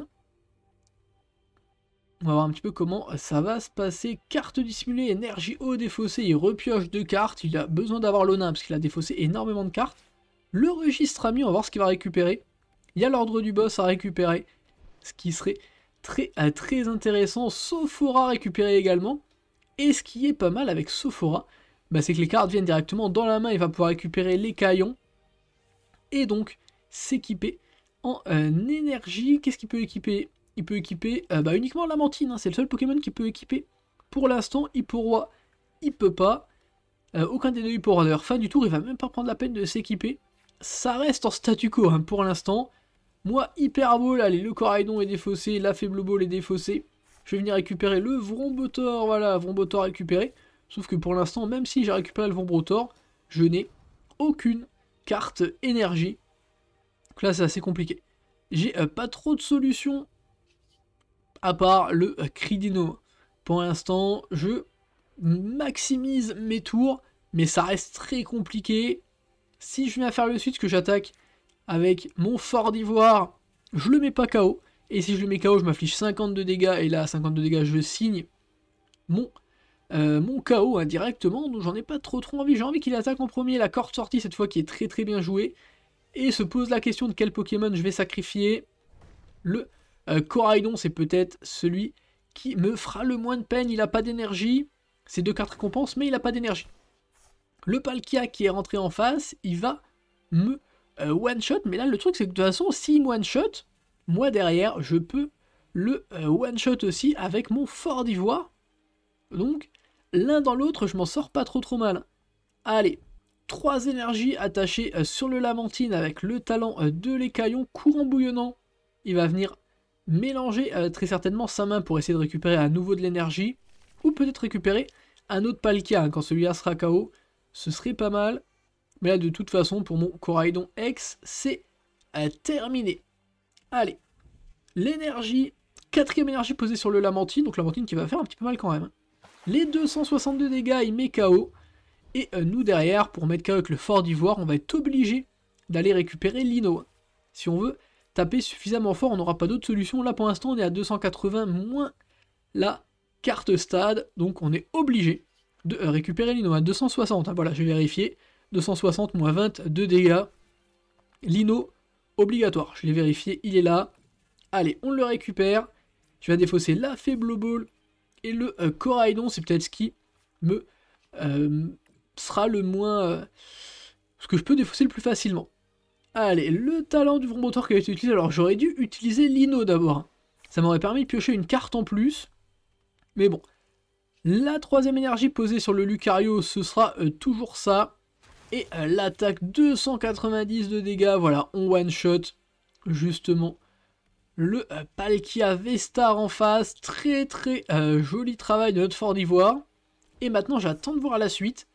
On va voir un petit peu comment ça va se passer. Carte dissimulée, énergie haut défaussée, il repioche deux cartes. Il a besoin d'avoir l'onin parce qu'il a défaussé énormément de cartes. Le registre ami, on va voir ce qu'il va récupérer. Il y a l'ordre du boss à récupérer, ce qui serait très, euh, très intéressant. Sophora récupérer également. Et ce qui est pas mal avec Sophora, bah, c'est que les cartes viennent directement dans la main, il va pouvoir récupérer les caillons et donc s'équiper en euh, énergie. Qu'est-ce qu'il peut équiper Il peut équiper euh, bah, uniquement Lamantine, mentine. c'est le seul Pokémon qui peut équiper. Pour l'instant, pourra, il peut pas. Euh, aucun des deux Hipporoi, fin du tour, il va même pas prendre la peine de s'équiper. Ça reste en statu quo hein, pour l'instant. Moi, Hyper beau. allez, le Coraidon est défaussé, la Faible Ball est défaussée je vais venir récupérer le Vrombotor. voilà, Vrombotor récupéré. Sauf que pour l'instant, même si j'ai récupéré le Vrombotor, je n'ai aucune carte énergie. Donc là, c'est assez compliqué. J'ai euh, pas trop de solutions à part le Cridino. Pour l'instant, je maximise mes tours, mais ça reste très compliqué. Si je viens faire le suite, que j'attaque avec mon fort d'ivoire, je le mets pas KO. Et si je le mets KO, je m'affiche 52 dégâts, et là, 52 dégâts, je signe mon, euh, mon KO indirectement, hein, donc j'en ai pas trop trop envie. J'ai envie qu'il attaque en premier, la corde sortie cette fois qui est très très bien jouée, et se pose la question de quel Pokémon je vais sacrifier. Le euh, c'est peut-être celui qui me fera le moins de peine, il n'a pas d'énergie, c'est deux cartes récompenses, mais il n'a pas d'énergie. Le Palkia qui est rentré en face, il va me euh, one-shot, mais là le truc c'est que de toute façon, s'il me one-shot, moi derrière, je peux le euh, one-shot aussi avec mon fort d'ivoire. Donc, l'un dans l'autre, je m'en sors pas trop trop mal. Allez, trois énergies attachées euh, sur le Lamentine avec le talent euh, de l'écaillon courant bouillonnant. Il va venir mélanger très certainement sa main pour essayer de récupérer à nouveau de l'énergie. Ou peut-être récupérer un autre Palkia hein, quand celui-là sera KO. Ce serait pas mal. Mais là, de toute façon, pour mon Coraidon X, c'est terminé. Allez, l'énergie, quatrième énergie posée sur le Lamantine, donc Lamentine qui va faire un petit peu mal quand même. Hein. Les 262 dégâts, il met KO. Et euh, nous derrière, pour mettre KO avec le fort d'ivoire, on va être obligé d'aller récupérer l'Ino. Si on veut taper suffisamment fort, on n'aura pas d'autre solution. Là pour l'instant, on est à 280 moins la carte stade, donc on est obligé de euh, récupérer l'Ino à hein. 260. Hein. voilà, j'ai vérifié. 260 moins 20 dégâts. L'Ino obligatoire. Je l'ai vérifié, il est là. Allez, on le récupère. Tu vas défausser la Faible Ball et le euh, coraïdon. C'est peut-être ce qui me euh, sera le moins... Euh, ce que je peux défausser le plus facilement. Allez, le talent du moteur qui a été utilisé. Alors j'aurais dû utiliser l'Ino d'abord. Ça m'aurait permis de piocher une carte en plus. Mais bon. La troisième énergie posée sur le Lucario, ce sera toujours ça. Et l'attaque 290 de dégâts, voilà, on one-shot justement le euh, Palkia Vestar en face. Très très euh, joli travail de notre Fort d'Ivoire. Et maintenant j'attends de voir la suite.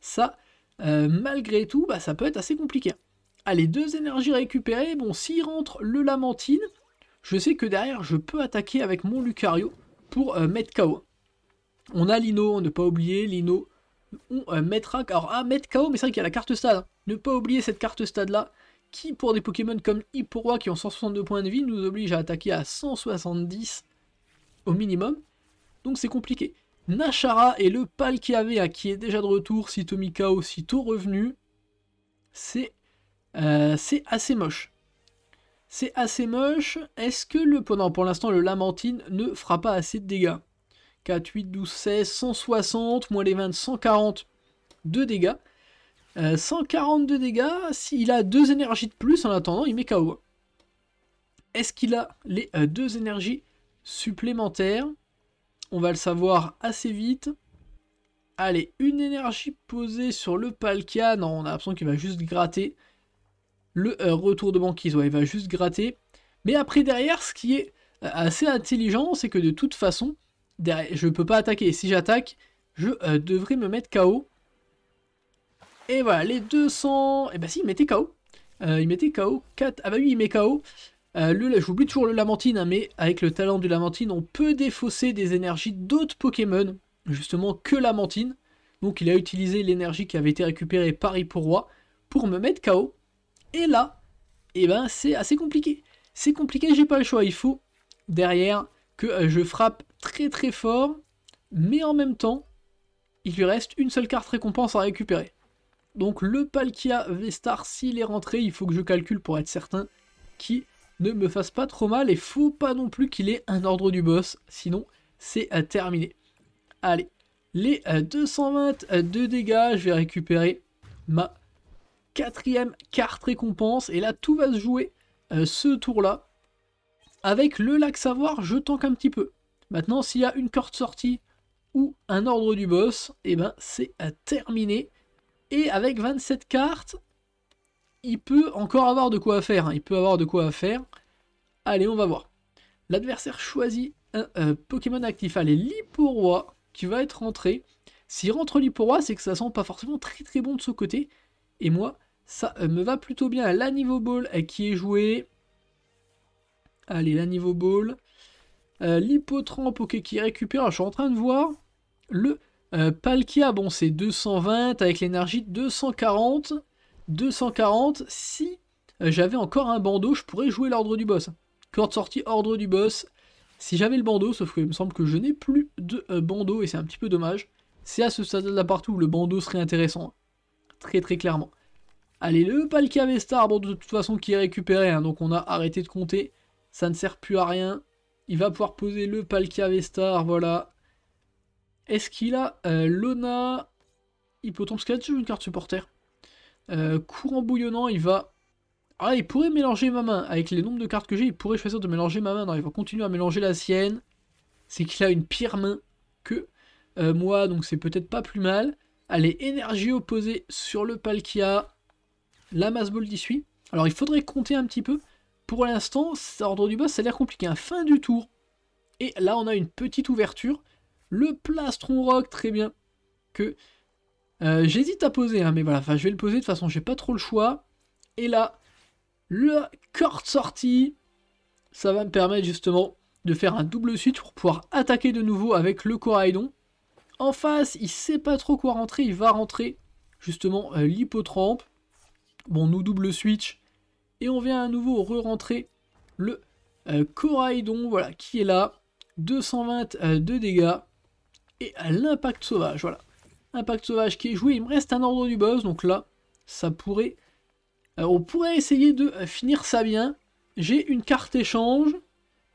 Ça, euh, malgré tout, bah, ça peut être assez compliqué. Allez, deux énergies récupérées. Bon, s'il rentre le Lamentine, je sais que derrière je peux attaquer avec mon Lucario pour mettre KO. On a Lino, on ne pas oublier, Lino on mettra... Alors, mettre KO, mais c'est vrai qu'il y a la carte stade. Hein. Ne pas oublier cette carte stade-là, qui, pour des Pokémon comme Hipporoa qui ont 162 points de vie, nous oblige à attaquer à 170 au minimum. Donc, c'est compliqué. Nashara et le pal qui est déjà de retour, sitôt si tôt revenu. C'est euh, c'est assez moche. C'est assez moche. Est-ce que le... pendant pour l'instant, le Lamentine ne fera pas assez de dégâts. 4, 8, 12, 16, 160, moins les 20, 140 de dégâts. Euh, 142 dégâts, s'il a deux énergies de plus en attendant, il met KO. Est-ce qu'il a les euh, deux énergies supplémentaires On va le savoir assez vite. Allez, une énergie posée sur le Palkia. Non, on a l'impression qu'il va juste gratter le euh, retour de banquise. il va juste gratter. Mais après, derrière, ce qui est euh, assez intelligent, c'est que de toute façon, je je peux pas attaquer. si j'attaque, je euh, devrais me mettre KO. Et voilà, les 200, et Eh ben si, il mettait KO. Euh, il mettait KO. 4... Ah bah oui, il met KO. Euh, J'oublie toujours le Lamentine, hein, mais avec le talent du Lamentine, on peut défausser des énergies d'autres Pokémon, justement que Lamentine. Donc il a utilisé l'énergie qui avait été récupérée par Roi pour me mettre KO. Et là, et eh ben c'est assez compliqué. C'est compliqué, j'ai pas le choix. Il faut derrière que euh, je frappe très très fort, mais en même temps, il lui reste une seule carte récompense à récupérer. Donc le Palkia Vestar, star s'il est rentré, il faut que je calcule pour être certain qu'il ne me fasse pas trop mal. Et faut pas non plus qu'il ait un ordre du boss, sinon c'est euh, terminé. Allez, les 220 euh, de euh, dégâts, je vais récupérer ma quatrième carte récompense. Et là, tout va se jouer ce tour-là. Avec le lac savoir, je tente un petit peu. Maintenant, s'il y a une carte sortie ou un ordre du boss, eh ben c'est terminé. Et avec 27 cartes, il peut encore avoir de quoi faire. Hein. Il peut avoir de quoi faire. Allez, on va voir. L'adversaire choisit un euh, Pokémon actif. Allez, Liporoi qui va être rentré. S'il rentre Liporoi, c'est que ça sent pas forcément très très bon de ce côté. Et moi, ça euh, me va plutôt bien. La niveau ball euh, qui est joué. Allez, la niveau ball. Euh, ok, qui récupère. Je suis en train de voir le euh, Palkia. Bon, c'est 220 avec l'énergie 240. 240. Si euh, j'avais encore un bandeau, je pourrais jouer l'ordre du boss. Corde sortie, ordre du boss. Si j'avais le bandeau, sauf qu'il me semble que je n'ai plus de euh, bandeau et c'est un petit peu dommage. C'est à ce stade-là partout où le bandeau serait intéressant. Très très clairement. Allez, le Palkia Vestar, bon, de toute façon, qui est récupéré, hein, donc on a arrêté de compter. Ça ne sert plus à rien. Il va pouvoir poser le Palkia Vestar, voilà. Est-ce qu'il a euh, Lona qu'il a toujours une carte supporter. Euh, courant bouillonnant, il va... Ah, il pourrait mélanger ma main. Avec les nombres de cartes que j'ai, il pourrait choisir de mélanger ma main. Non, il va continuer à mélanger la sienne. C'est qu'il a une pire main que euh, moi, donc c'est peut-être pas plus mal. Allez, énergie opposée sur le Palkia. La masse Ball Alors, il faudrait compter un petit peu. Pour l'instant, ordre du boss, ça a l'air compliqué. Hein. Fin du tour. Et là, on a une petite ouverture. Le plastron rock, très bien. Que euh, J'hésite à poser, hein, mais voilà, enfin, je vais le poser. De toute façon, j'ai pas trop le choix. Et là, le de sortie. Ça va me permettre justement de faire un double suite pour pouvoir attaquer de nouveau avec le coraïdon. En face, il sait pas trop quoi rentrer. Il va rentrer justement euh, Bon, nous double switch. Et on vient à nouveau re-rentrer le euh, Coraidon, voilà, qui est là. 220 euh, de dégâts. Et euh, l'impact sauvage, voilà. Impact sauvage qui est joué. Il me reste un ordre du boss, donc là, ça pourrait... Euh, on pourrait essayer de finir ça bien. J'ai une carte échange.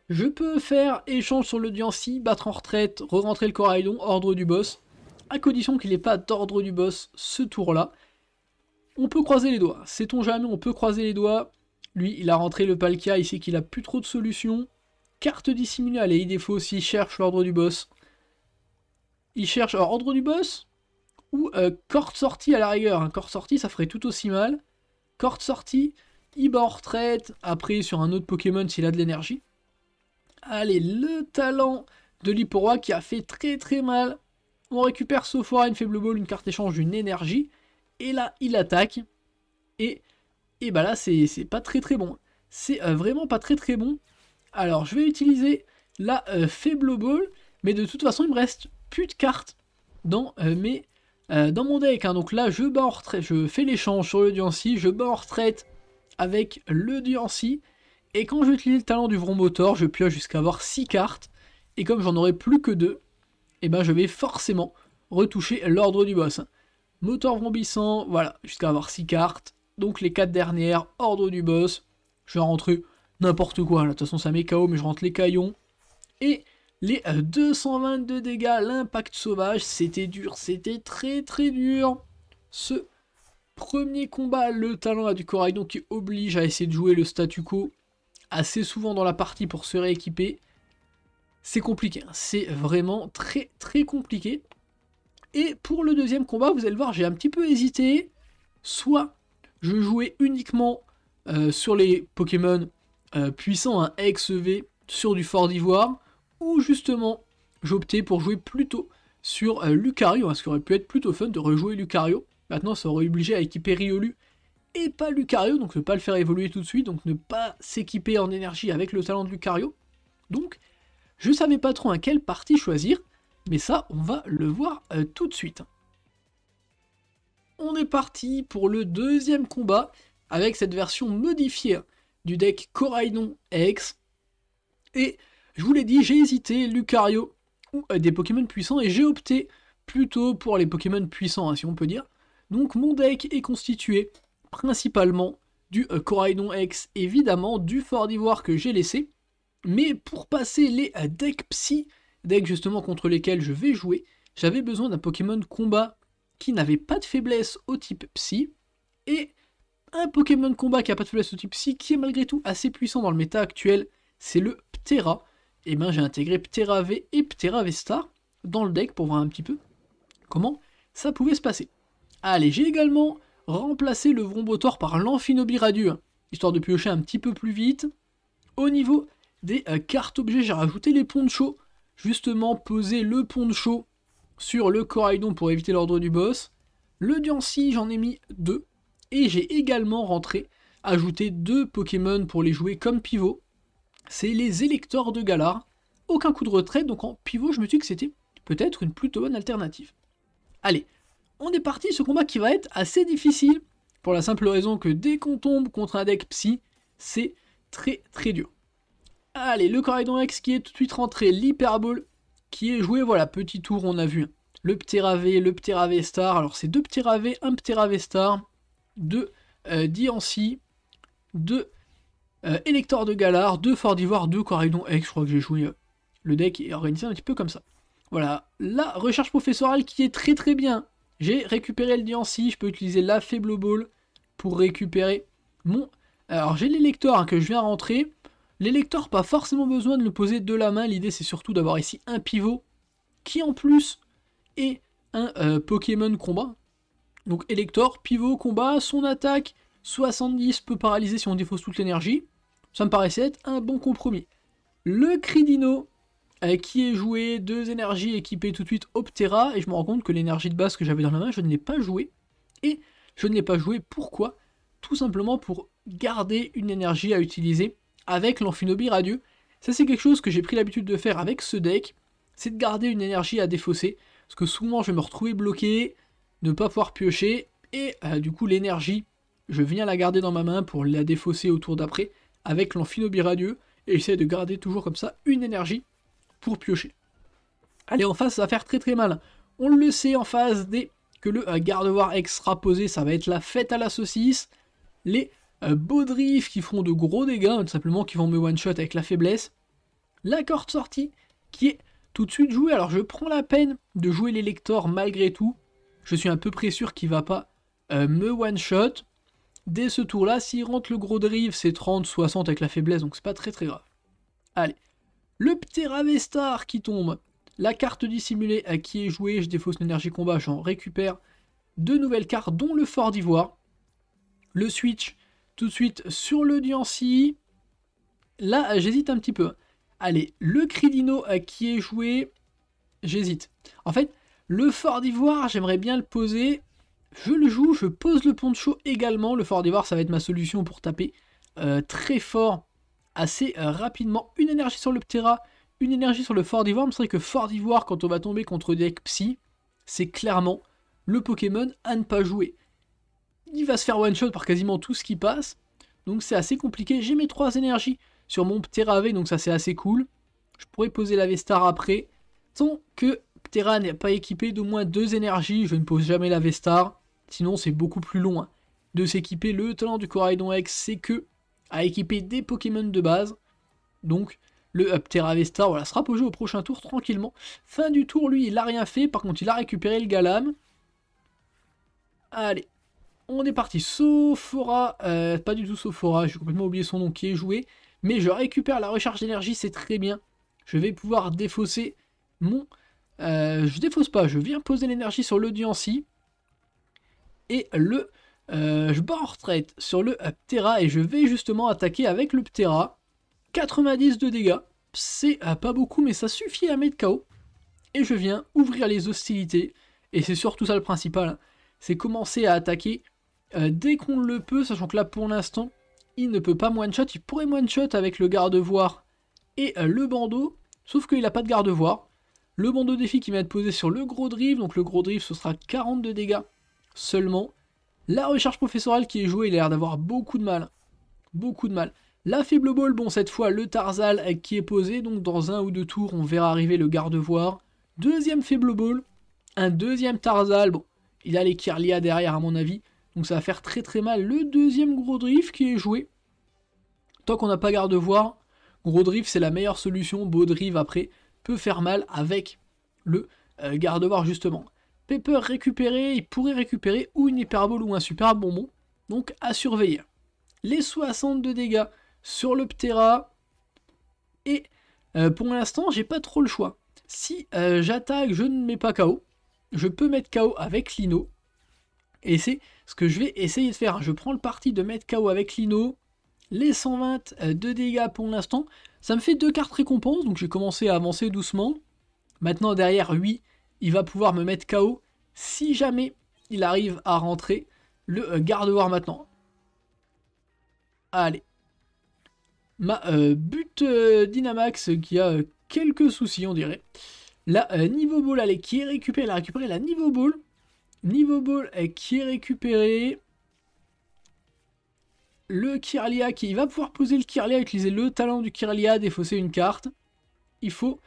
Je peux faire échange sur le Diancy, battre en retraite, re-rentrer le Coraidon, ordre du boss. À condition qu'il n'ait pas d'ordre du boss ce tour-là on peut croiser les doigts. Sait-on jamais, on peut croiser les doigts. Lui, il a rentré le Palkia, il sait qu'il a plus trop de solutions. Carte dissimulée, allez, il défaut s'il cherche l'ordre du boss. Il cherche l'ordre ordre du boss ou euh, corps corde sortie à la rigueur. Un hein. corde sortie, ça ferait tout aussi mal. Corde sortie, il en retraite, après sur un autre Pokémon s'il a de l'énergie. Allez, le talent de l'Hyporoa qui a fait très très mal. On récupère Sophora, une faible ball, une carte échange, une énergie. Et là, il attaque. Et et bah là, c'est pas très très bon. C'est euh, vraiment pas très très bon. Alors, je vais utiliser la euh, Faible Ball, mais de toute façon, il me reste plus de cartes dans, euh, dans mon deck. Hein. Donc là, je bats je fais l'échange sur le Diancy, je bats en retraite avec le Diancy. Et quand utiliser le talent du Motor je pioche jusqu'à avoir 6 cartes. Et comme j'en aurai plus que 2, et eh ben je vais forcément retoucher l'ordre du boss. Motor vrombissant, voilà, jusqu'à avoir 6 cartes. Donc les 4 dernières, ordre du boss. Je vais rentrer n'importe quoi. De toute façon, ça met KO, mais je rentre les caillons. Et les 222 euh, dégâts, l'impact sauvage, c'était dur, c'était très très dur. Ce premier combat, le talent a du corail, donc qui oblige à essayer de jouer le statu quo assez souvent dans la partie pour se rééquiper. C'est compliqué, hein. c'est vraiment très très compliqué. Et pour le deuxième combat, vous allez le voir, j'ai un petit peu hésité. Soit je jouais uniquement euh, sur les Pokémon euh, puissants, un XEV sur du Fort d'Ivoire, ou justement j'optais pour jouer plutôt sur euh, Lucario, parce hein, ce qui aurait pu être plutôt fun de rejouer Lucario. Maintenant, ça aurait obligé à équiper Riolu et pas Lucario, donc ne pas le faire évoluer tout de suite, donc ne pas s'équiper en énergie avec le talent de Lucario. Donc, je savais pas trop à quelle partie choisir, mais ça, on va le voir tout de suite on est parti pour le deuxième combat avec cette version modifiée du deck Coraïdon X. Et je vous l'ai dit, j'ai hésité Lucario ou euh, des Pokémon puissants et j'ai opté plutôt pour les Pokémon puissants, hein, si on peut dire. Donc mon deck est constitué principalement du euh, Coraïdon X, évidemment, du Fort d'Ivoire que j'ai laissé. Mais pour passer les euh, decks psy, decks justement contre lesquels je vais jouer, j'avais besoin d'un Pokémon combat qui n'avait pas de faiblesse au type psy, et un Pokémon de combat qui n'a pas de faiblesse au type psy, qui est malgré tout assez puissant dans le méta actuel, c'est le Ptera. Et eh bien j'ai intégré Ptera V et Ptera Vesta dans le deck pour voir un petit peu comment ça pouvait se passer. Allez, j'ai également remplacé le Vrombotor par l'Amphinobiradu, hein, histoire de piocher un petit peu plus vite. Au niveau des euh, cartes objets, j'ai rajouté les ponchos, justement poser le poncho sur le Coraïdon pour éviter l'ordre du boss. Le Diancy, j'en ai mis deux. Et j'ai également rentré, ajouté deux Pokémon pour les jouer comme pivot. C'est les électeurs de Galar. Aucun coup de retrait, donc en pivot, je me suis dit que c'était peut-être une plutôt bonne alternative. Allez, on est parti, ce combat qui va être assez difficile, pour la simple raison que dès qu'on tombe contre un deck Psy, c'est très très dur. Allez, le Coraidon X qui est tout de suite rentré, l'Hyperbole qui est joué. Voilà, petit tour, on a vu le Pteravé, le Pteravestar. Star. Alors, c'est deux Pteravé, un Pteravestar, Star, deux euh, Diancy, deux euh, de Galar, deux d'Ivoire, deux Corridon X. Je crois que j'ai joué euh, le deck et organisé un petit peu comme ça. Voilà, la recherche professorale qui est très très bien. J'ai récupéré le Diancy, je peux utiliser la Faible Ball pour récupérer mon... Alors j'ai l'électeur hein, que je viens rentrer, L'élector, pas forcément besoin de le poser de la main, l'idée c'est surtout d'avoir ici un pivot qui en plus est un euh, Pokémon combat. Donc Elector, pivot, combat, son attaque 70 peut paralyser si on défausse toute l'énergie. Ça me paraissait être un bon compromis. Le Cridino, euh, qui est joué, deux énergies équipées tout de suite Optera, et je me rends compte que l'énergie de base que j'avais dans la main, je ne l'ai pas jouée. Et je ne l'ai pas joué pourquoi Tout simplement pour garder une énergie à utiliser avec l'Amphinobie radieux. Ça c'est quelque chose que j'ai pris l'habitude de faire avec ce deck, c'est de garder une énergie à défausser, parce que souvent je vais me retrouver bloqué, ne pas pouvoir piocher, et euh, du coup l'énergie, je viens la garder dans ma main pour la défausser au tour d'après, avec l'Amphinobie radieux, et j'essaie de garder toujours comme ça une énergie pour piocher. Allez, en face, ça va faire très très mal. On le sait en face dès que le euh, gardevoir extra posé, ça va être la fête à la saucisse. Les euh, Beau Drift qui font de gros dégâts, tout simplement qui vont me one-shot avec la faiblesse. La corde sortie qui est tout de suite jouée. Alors je prends la peine de jouer l'Elector malgré tout. Je suis un peu près sûr qu'il va pas euh, me one-shot. Dès ce tour-là, s'il rentre le gros drive, c'est 30, 60 avec la faiblesse, donc c'est pas très très grave. Allez. Le Pteravestar qui tombe. La carte dissimulée à euh, qui est jouée, je défausse l'énergie combat, j'en récupère deux nouvelles cartes, dont le Fort d'Ivoire. Le Switch tout de suite sur le Diancy. Là, j'hésite un petit peu. Allez, le Cridino qui est joué, j'hésite. En fait, le Fort d'Ivoire, j'aimerais bien le poser. Je le joue, je pose le Poncho également. Le Fort d'Ivoire, ça va être ma solution pour taper euh, très fort, assez euh, rapidement. Une énergie sur le Ptera, une énergie sur le Fort d'Ivoire. c'est que Fort d'Ivoire, quand on va tomber contre des Psy, c'est clairement le Pokémon à ne pas jouer il va se faire one-shot par quasiment tout ce qui passe. Donc c'est assez compliqué. J'ai mes trois énergies sur mon Ptera V. donc ça c'est assez cool. Je pourrais poser la Vestar après. Tant que Ptera n'est pas équipé d'au moins deux énergies, je ne pose jamais la Vestar. Sinon c'est beaucoup plus long hein. de s'équiper. Le talent du Coraidon X, c'est que à équiper des Pokémon de base. Donc le Ptera Vestar, voilà, sera posé au prochain tour tranquillement. Fin du tour, lui, il n'a rien fait. Par contre, il a récupéré le Galam. Allez, on est parti. Sophora, euh, pas du tout Sophora, j'ai complètement oublié son nom qui est joué. Mais je récupère la recharge d'énergie, c'est très bien. Je vais pouvoir défausser mon... Euh, je défausse pas, je viens poser l'énergie sur le Diancy. Et le... Euh, je bats en retraite sur le Ptera et je vais justement attaquer avec le Ptera. 90 de dégâts, c'est pas beaucoup mais ça suffit à mettre KO. Et je viens ouvrir les hostilités. Et c'est surtout ça le principal, hein. c'est commencer à attaquer euh, dès qu'on le peut, sachant que là pour l'instant, il ne peut pas one-shot, il pourrait one-shot avec le garde-voir et euh, le bandeau, sauf qu'il n'a pas de garde-voir. Le bandeau défi qui va être posé sur le gros drive, donc le gros drive ce sera 42 dégâts seulement. La recherche professorale qui est jouée, il a l'air d'avoir beaucoup de mal. Beaucoup de mal. La faible ball, bon cette fois le Tarzal qui est posé, donc dans un ou deux tours on verra arriver le garde-voir. Deuxième faible ball, un deuxième Tarzal, bon il a les Kirlia derrière à mon avis. Donc ça va faire très très mal. Le deuxième gros drift qui est joué. Tant qu'on n'a pas garde voir gros drift c'est la meilleure solution. Beau drift après peut faire mal avec le Gardevoir euh, garde voir justement. Pepper récupéré, il pourrait récupérer ou une hyperbole ou un super bonbon. Donc à surveiller. Les 62 dégâts sur le Ptera. Et euh, pour l'instant, j'ai pas trop le choix. Si euh, j'attaque, je ne mets pas KO. Je peux mettre KO avec Lino. Et c'est ce que je vais essayer de faire, je prends le parti de mettre KO avec Lino, les 120 euh, de dégâts pour l'instant. Ça me fait deux cartes récompenses, donc j'ai commencé à avancer doucement. Maintenant derrière, lui, il va pouvoir me mettre KO si jamais il arrive à rentrer le euh, garde voir maintenant. Allez. Ma euh, but Dynamax qui a quelques soucis, on dirait. La Niveau Ball, allez, qui est récupérée, elle a récupéré la Niveau Ball. Niveau ball qui est récupéré. Le Kirlia qui va pouvoir poser le Kirlia, utiliser le talent du Kirlia, défausser une carte. Il faut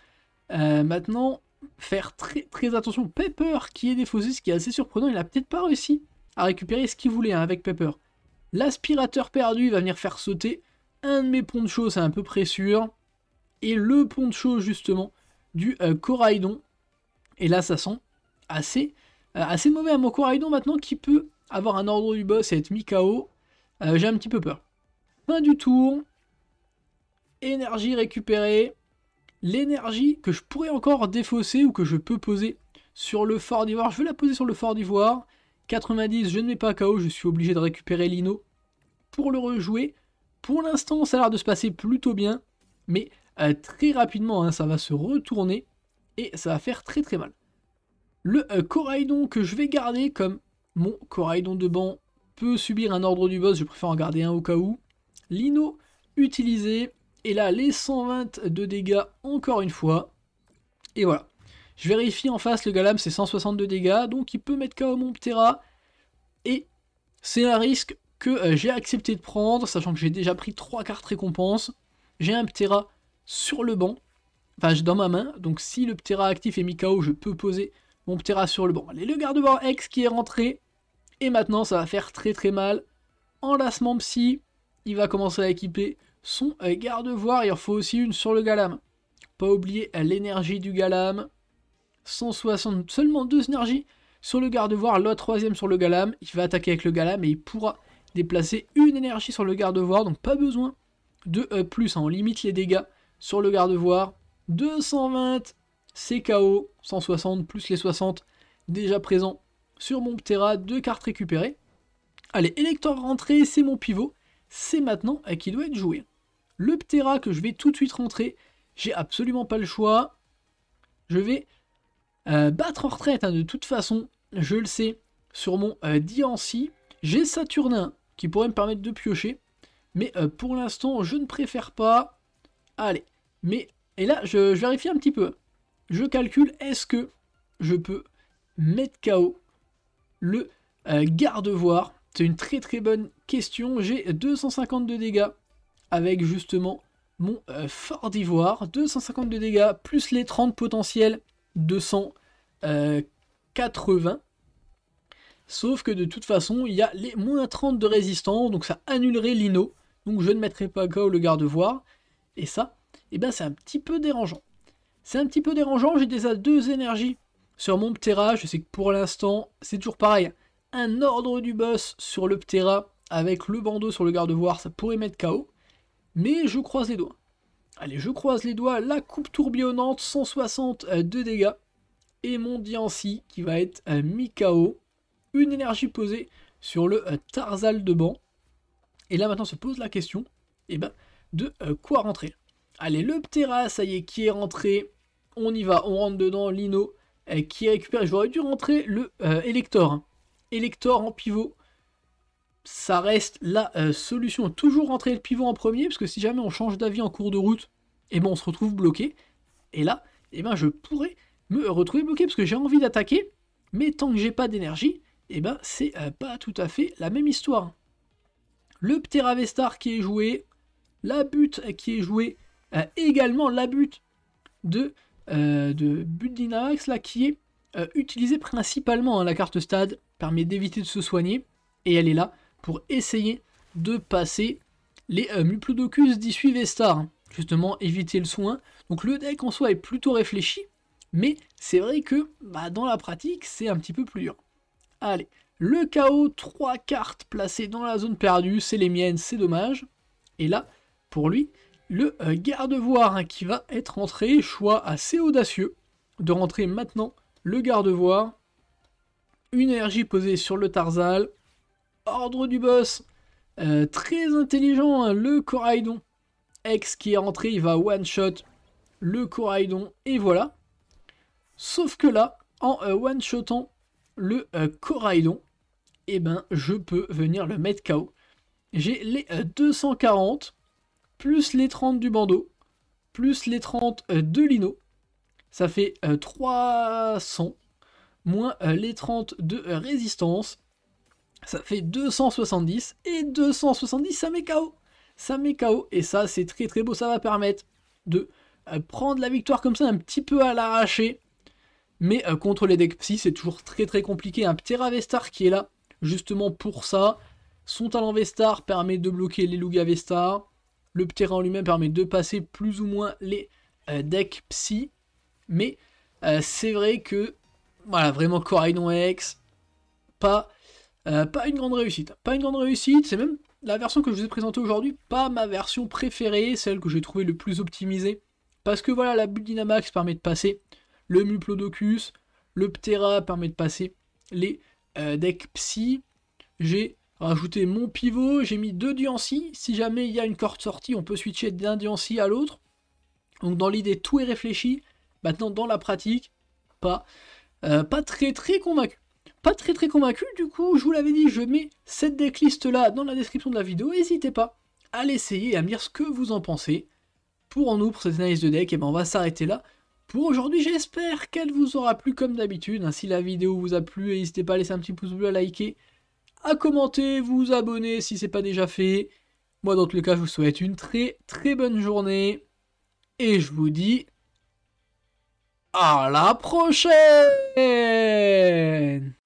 euh, maintenant faire très, très attention. Pepper qui est défaussé, ce qui est assez surprenant. Il n'a peut-être pas réussi à récupérer ce qu'il voulait hein, avec Pepper. L'aspirateur perdu, va venir faire sauter un de mes ponchos, c'est un peu près sûr. Et le poncho justement du euh, Coraydon. Et là, ça sent assez euh, assez mauvais à mon Koraidon maintenant qui peut avoir un ordre du boss et être mis KO. Euh, j'ai un petit peu peur. Fin du tour. Énergie récupérée. L'énergie que je pourrais encore défausser ou que je peux poser sur le fort d'ivoire. Je vais la poser sur le fort d'ivoire. 90, je ne mets pas KO, je suis obligé de récupérer l'ino pour le rejouer. Pour l'instant, ça a l'air de se passer plutôt bien. Mais euh, très rapidement, hein, ça va se retourner et ça va faire très très mal. Le euh, Coraidon que je vais garder comme mon Coraidon de banc peut subir un ordre du boss, je préfère en garder un au cas où. Lino utilisé, et là les 120 de dégâts encore une fois. Et voilà. Je vérifie en face, le Galam c'est 162 dégâts, donc il peut mettre KO mon Ptera. Et c'est un risque que euh, j'ai accepté de prendre, sachant que j'ai déjà pris 3 cartes récompense J'ai un Ptera sur le banc, enfin dans ma main, donc si le Ptera actif est mis KO, je peux poser on sur le banc. Allez, le garde-bord ex qui est rentré. Et maintenant, ça va faire très très mal. Enlacement psy. Il va commencer à équiper son euh, garde-voir. Il en faut aussi une sur le galam. Pas oublier l'énergie du galam. 160, seulement deux énergies sur le garde-voir. La troisième sur le galam. Il va attaquer avec le galam et il pourra déplacer une énergie sur le garde-voir. Donc pas besoin de euh, plus. Hein. On limite les dégâts sur le garde-voir. 220 CKO 160 plus les 60 déjà présents sur mon Ptera, deux cartes récupérées. Allez, électeur rentré, c'est mon pivot, c'est maintenant à qui doit être joué. Le Ptera que je vais tout de suite rentrer, j'ai absolument pas le choix. Je vais euh, battre en retraite hein, de toute façon, je le sais, sur mon euh, Diancy. J'ai Saturnin qui pourrait me permettre de piocher, mais euh, pour l'instant je ne préfère pas. Allez, mais et là je vérifie un petit peu je calcule est-ce que je peux mettre KO le euh, garde-voir. C'est une très très bonne question. J'ai de dégâts avec justement mon euh, fort d'ivoire. 252 dégâts plus les 30 potentiels 280. Euh, Sauf que de toute façon, il y a les moins 30 de résistance, donc ça annulerait l'ino. Donc je ne mettrai pas KO le garde-voir. Et ça, eh ben, c'est un petit peu dérangeant. C'est un petit peu dérangeant, j'ai déjà deux énergies sur mon Ptera. Je sais que pour l'instant, c'est toujours pareil. Un ordre du boss sur le Ptera avec le bandeau sur le garde-voir, ça pourrait mettre KO. Mais je croise les doigts. Allez, je croise les doigts. La coupe tourbillonnante, 160 euh, de dégâts. Et mon Diancy qui va être euh, mi-KO. Une énergie posée sur le euh, Tarzal de banc. Et là maintenant se pose la question eh ben, de quoi rentrer. Allez, le Ptera, ça y est, qui est rentré. On y va, on rentre dedans, Lino, euh, qui a récupéré. J'aurais dû rentrer le euh, Elector. Hein. Elector en pivot. Ça reste la euh, solution. Toujours rentrer le pivot en premier, parce que si jamais on change d'avis en cours de route, eh ben, on se retrouve bloqué. Et là, eh ben, je pourrais me retrouver bloqué, parce que j'ai envie d'attaquer, mais tant que j'ai pas d'énergie, et eh ben, c'est pas tout à fait la même histoire. Le Vestar qui est joué, la butte qui est jouée, euh, également la butte de, euh, de but Dynamax là, qui est euh, utilisée principalement. Hein. la carte stade permet d'éviter de se soigner et elle est là pour essayer de passer les Muplodocus d'issue Vestar. Hein. justement, éviter le soin. Donc le deck en soi est plutôt réfléchi, mais c'est vrai que bah, dans la pratique, c'est un petit peu plus dur. Allez, le chaos trois cartes placées dans la zone perdue, c'est les miennes, c'est dommage. Et là, pour lui, le euh, garde-voir hein, qui va être entré, Choix assez audacieux de rentrer maintenant le garde-voir. Une énergie posée sur le Tarzal. Ordre du boss. Euh, très intelligent, hein, le Coraidon. Ex qui est entré, il va one-shot le Coraidon. Et voilà. Sauf que là, en euh, one-shotant le coraïdon eh ben, je peux venir le mettre KO. J'ai les 240 plus les 30 du bandeau, plus les 30 euh, de Lino. Ça fait 300, euh, moins euh, les 30 de résistance. Ça fait 270, et 270, ça met KO. Ça met KO, et ça, c'est très très beau. Ça va permettre de prendre la victoire comme ça, un petit peu à l'arracher Mais contre les decks psy, c'est toujours très très compliqué. Un Ptera Vestar qui est là, justement pour ça. Son talent Vestar permet de bloquer les Luga Vestar. Le Ptera en lui-même permet de passer plus ou moins les euh, decks psy. Mais euh, c'est vrai que, voilà, vraiment Coraidon X, pas, euh, pas une grande réussite. Pas une grande réussite, c'est même la version que je vous ai présentée aujourd'hui, pas ma version préférée, celle que j'ai trouvée le plus optimisée. Parce que voilà, la bulle Dynamax permet de passer le Muplodocus, le Ptera permet de passer les decks Psy. J'ai rajouter mon pivot, j'ai mis deux Diancy, si jamais il y a une corde sortie, on peut switcher d'un Diancy à l'autre. Donc dans l'idée, tout est réfléchi. Maintenant, dans la pratique, pas, euh, pas très très convaincu. Pas très très convaincu, du coup, je vous l'avais dit, je mets cette decklist là dans la description de la vidéo, n'hésitez pas à l'essayer et à me dire ce que vous en pensez. Pour nous, pour cette analyse de deck, et eh ben on va s'arrêter là. Pour aujourd'hui, j'espère qu'elle vous aura plu comme d'habitude. Hein, si la vidéo vous a plu, n'hésitez pas à laisser un petit pouce bleu, à liker, à commenter, vous abonner si ce pas déjà fait. Moi, dans tous les cas, je vous souhaite une très très bonne journée. Et je vous dis à la prochaine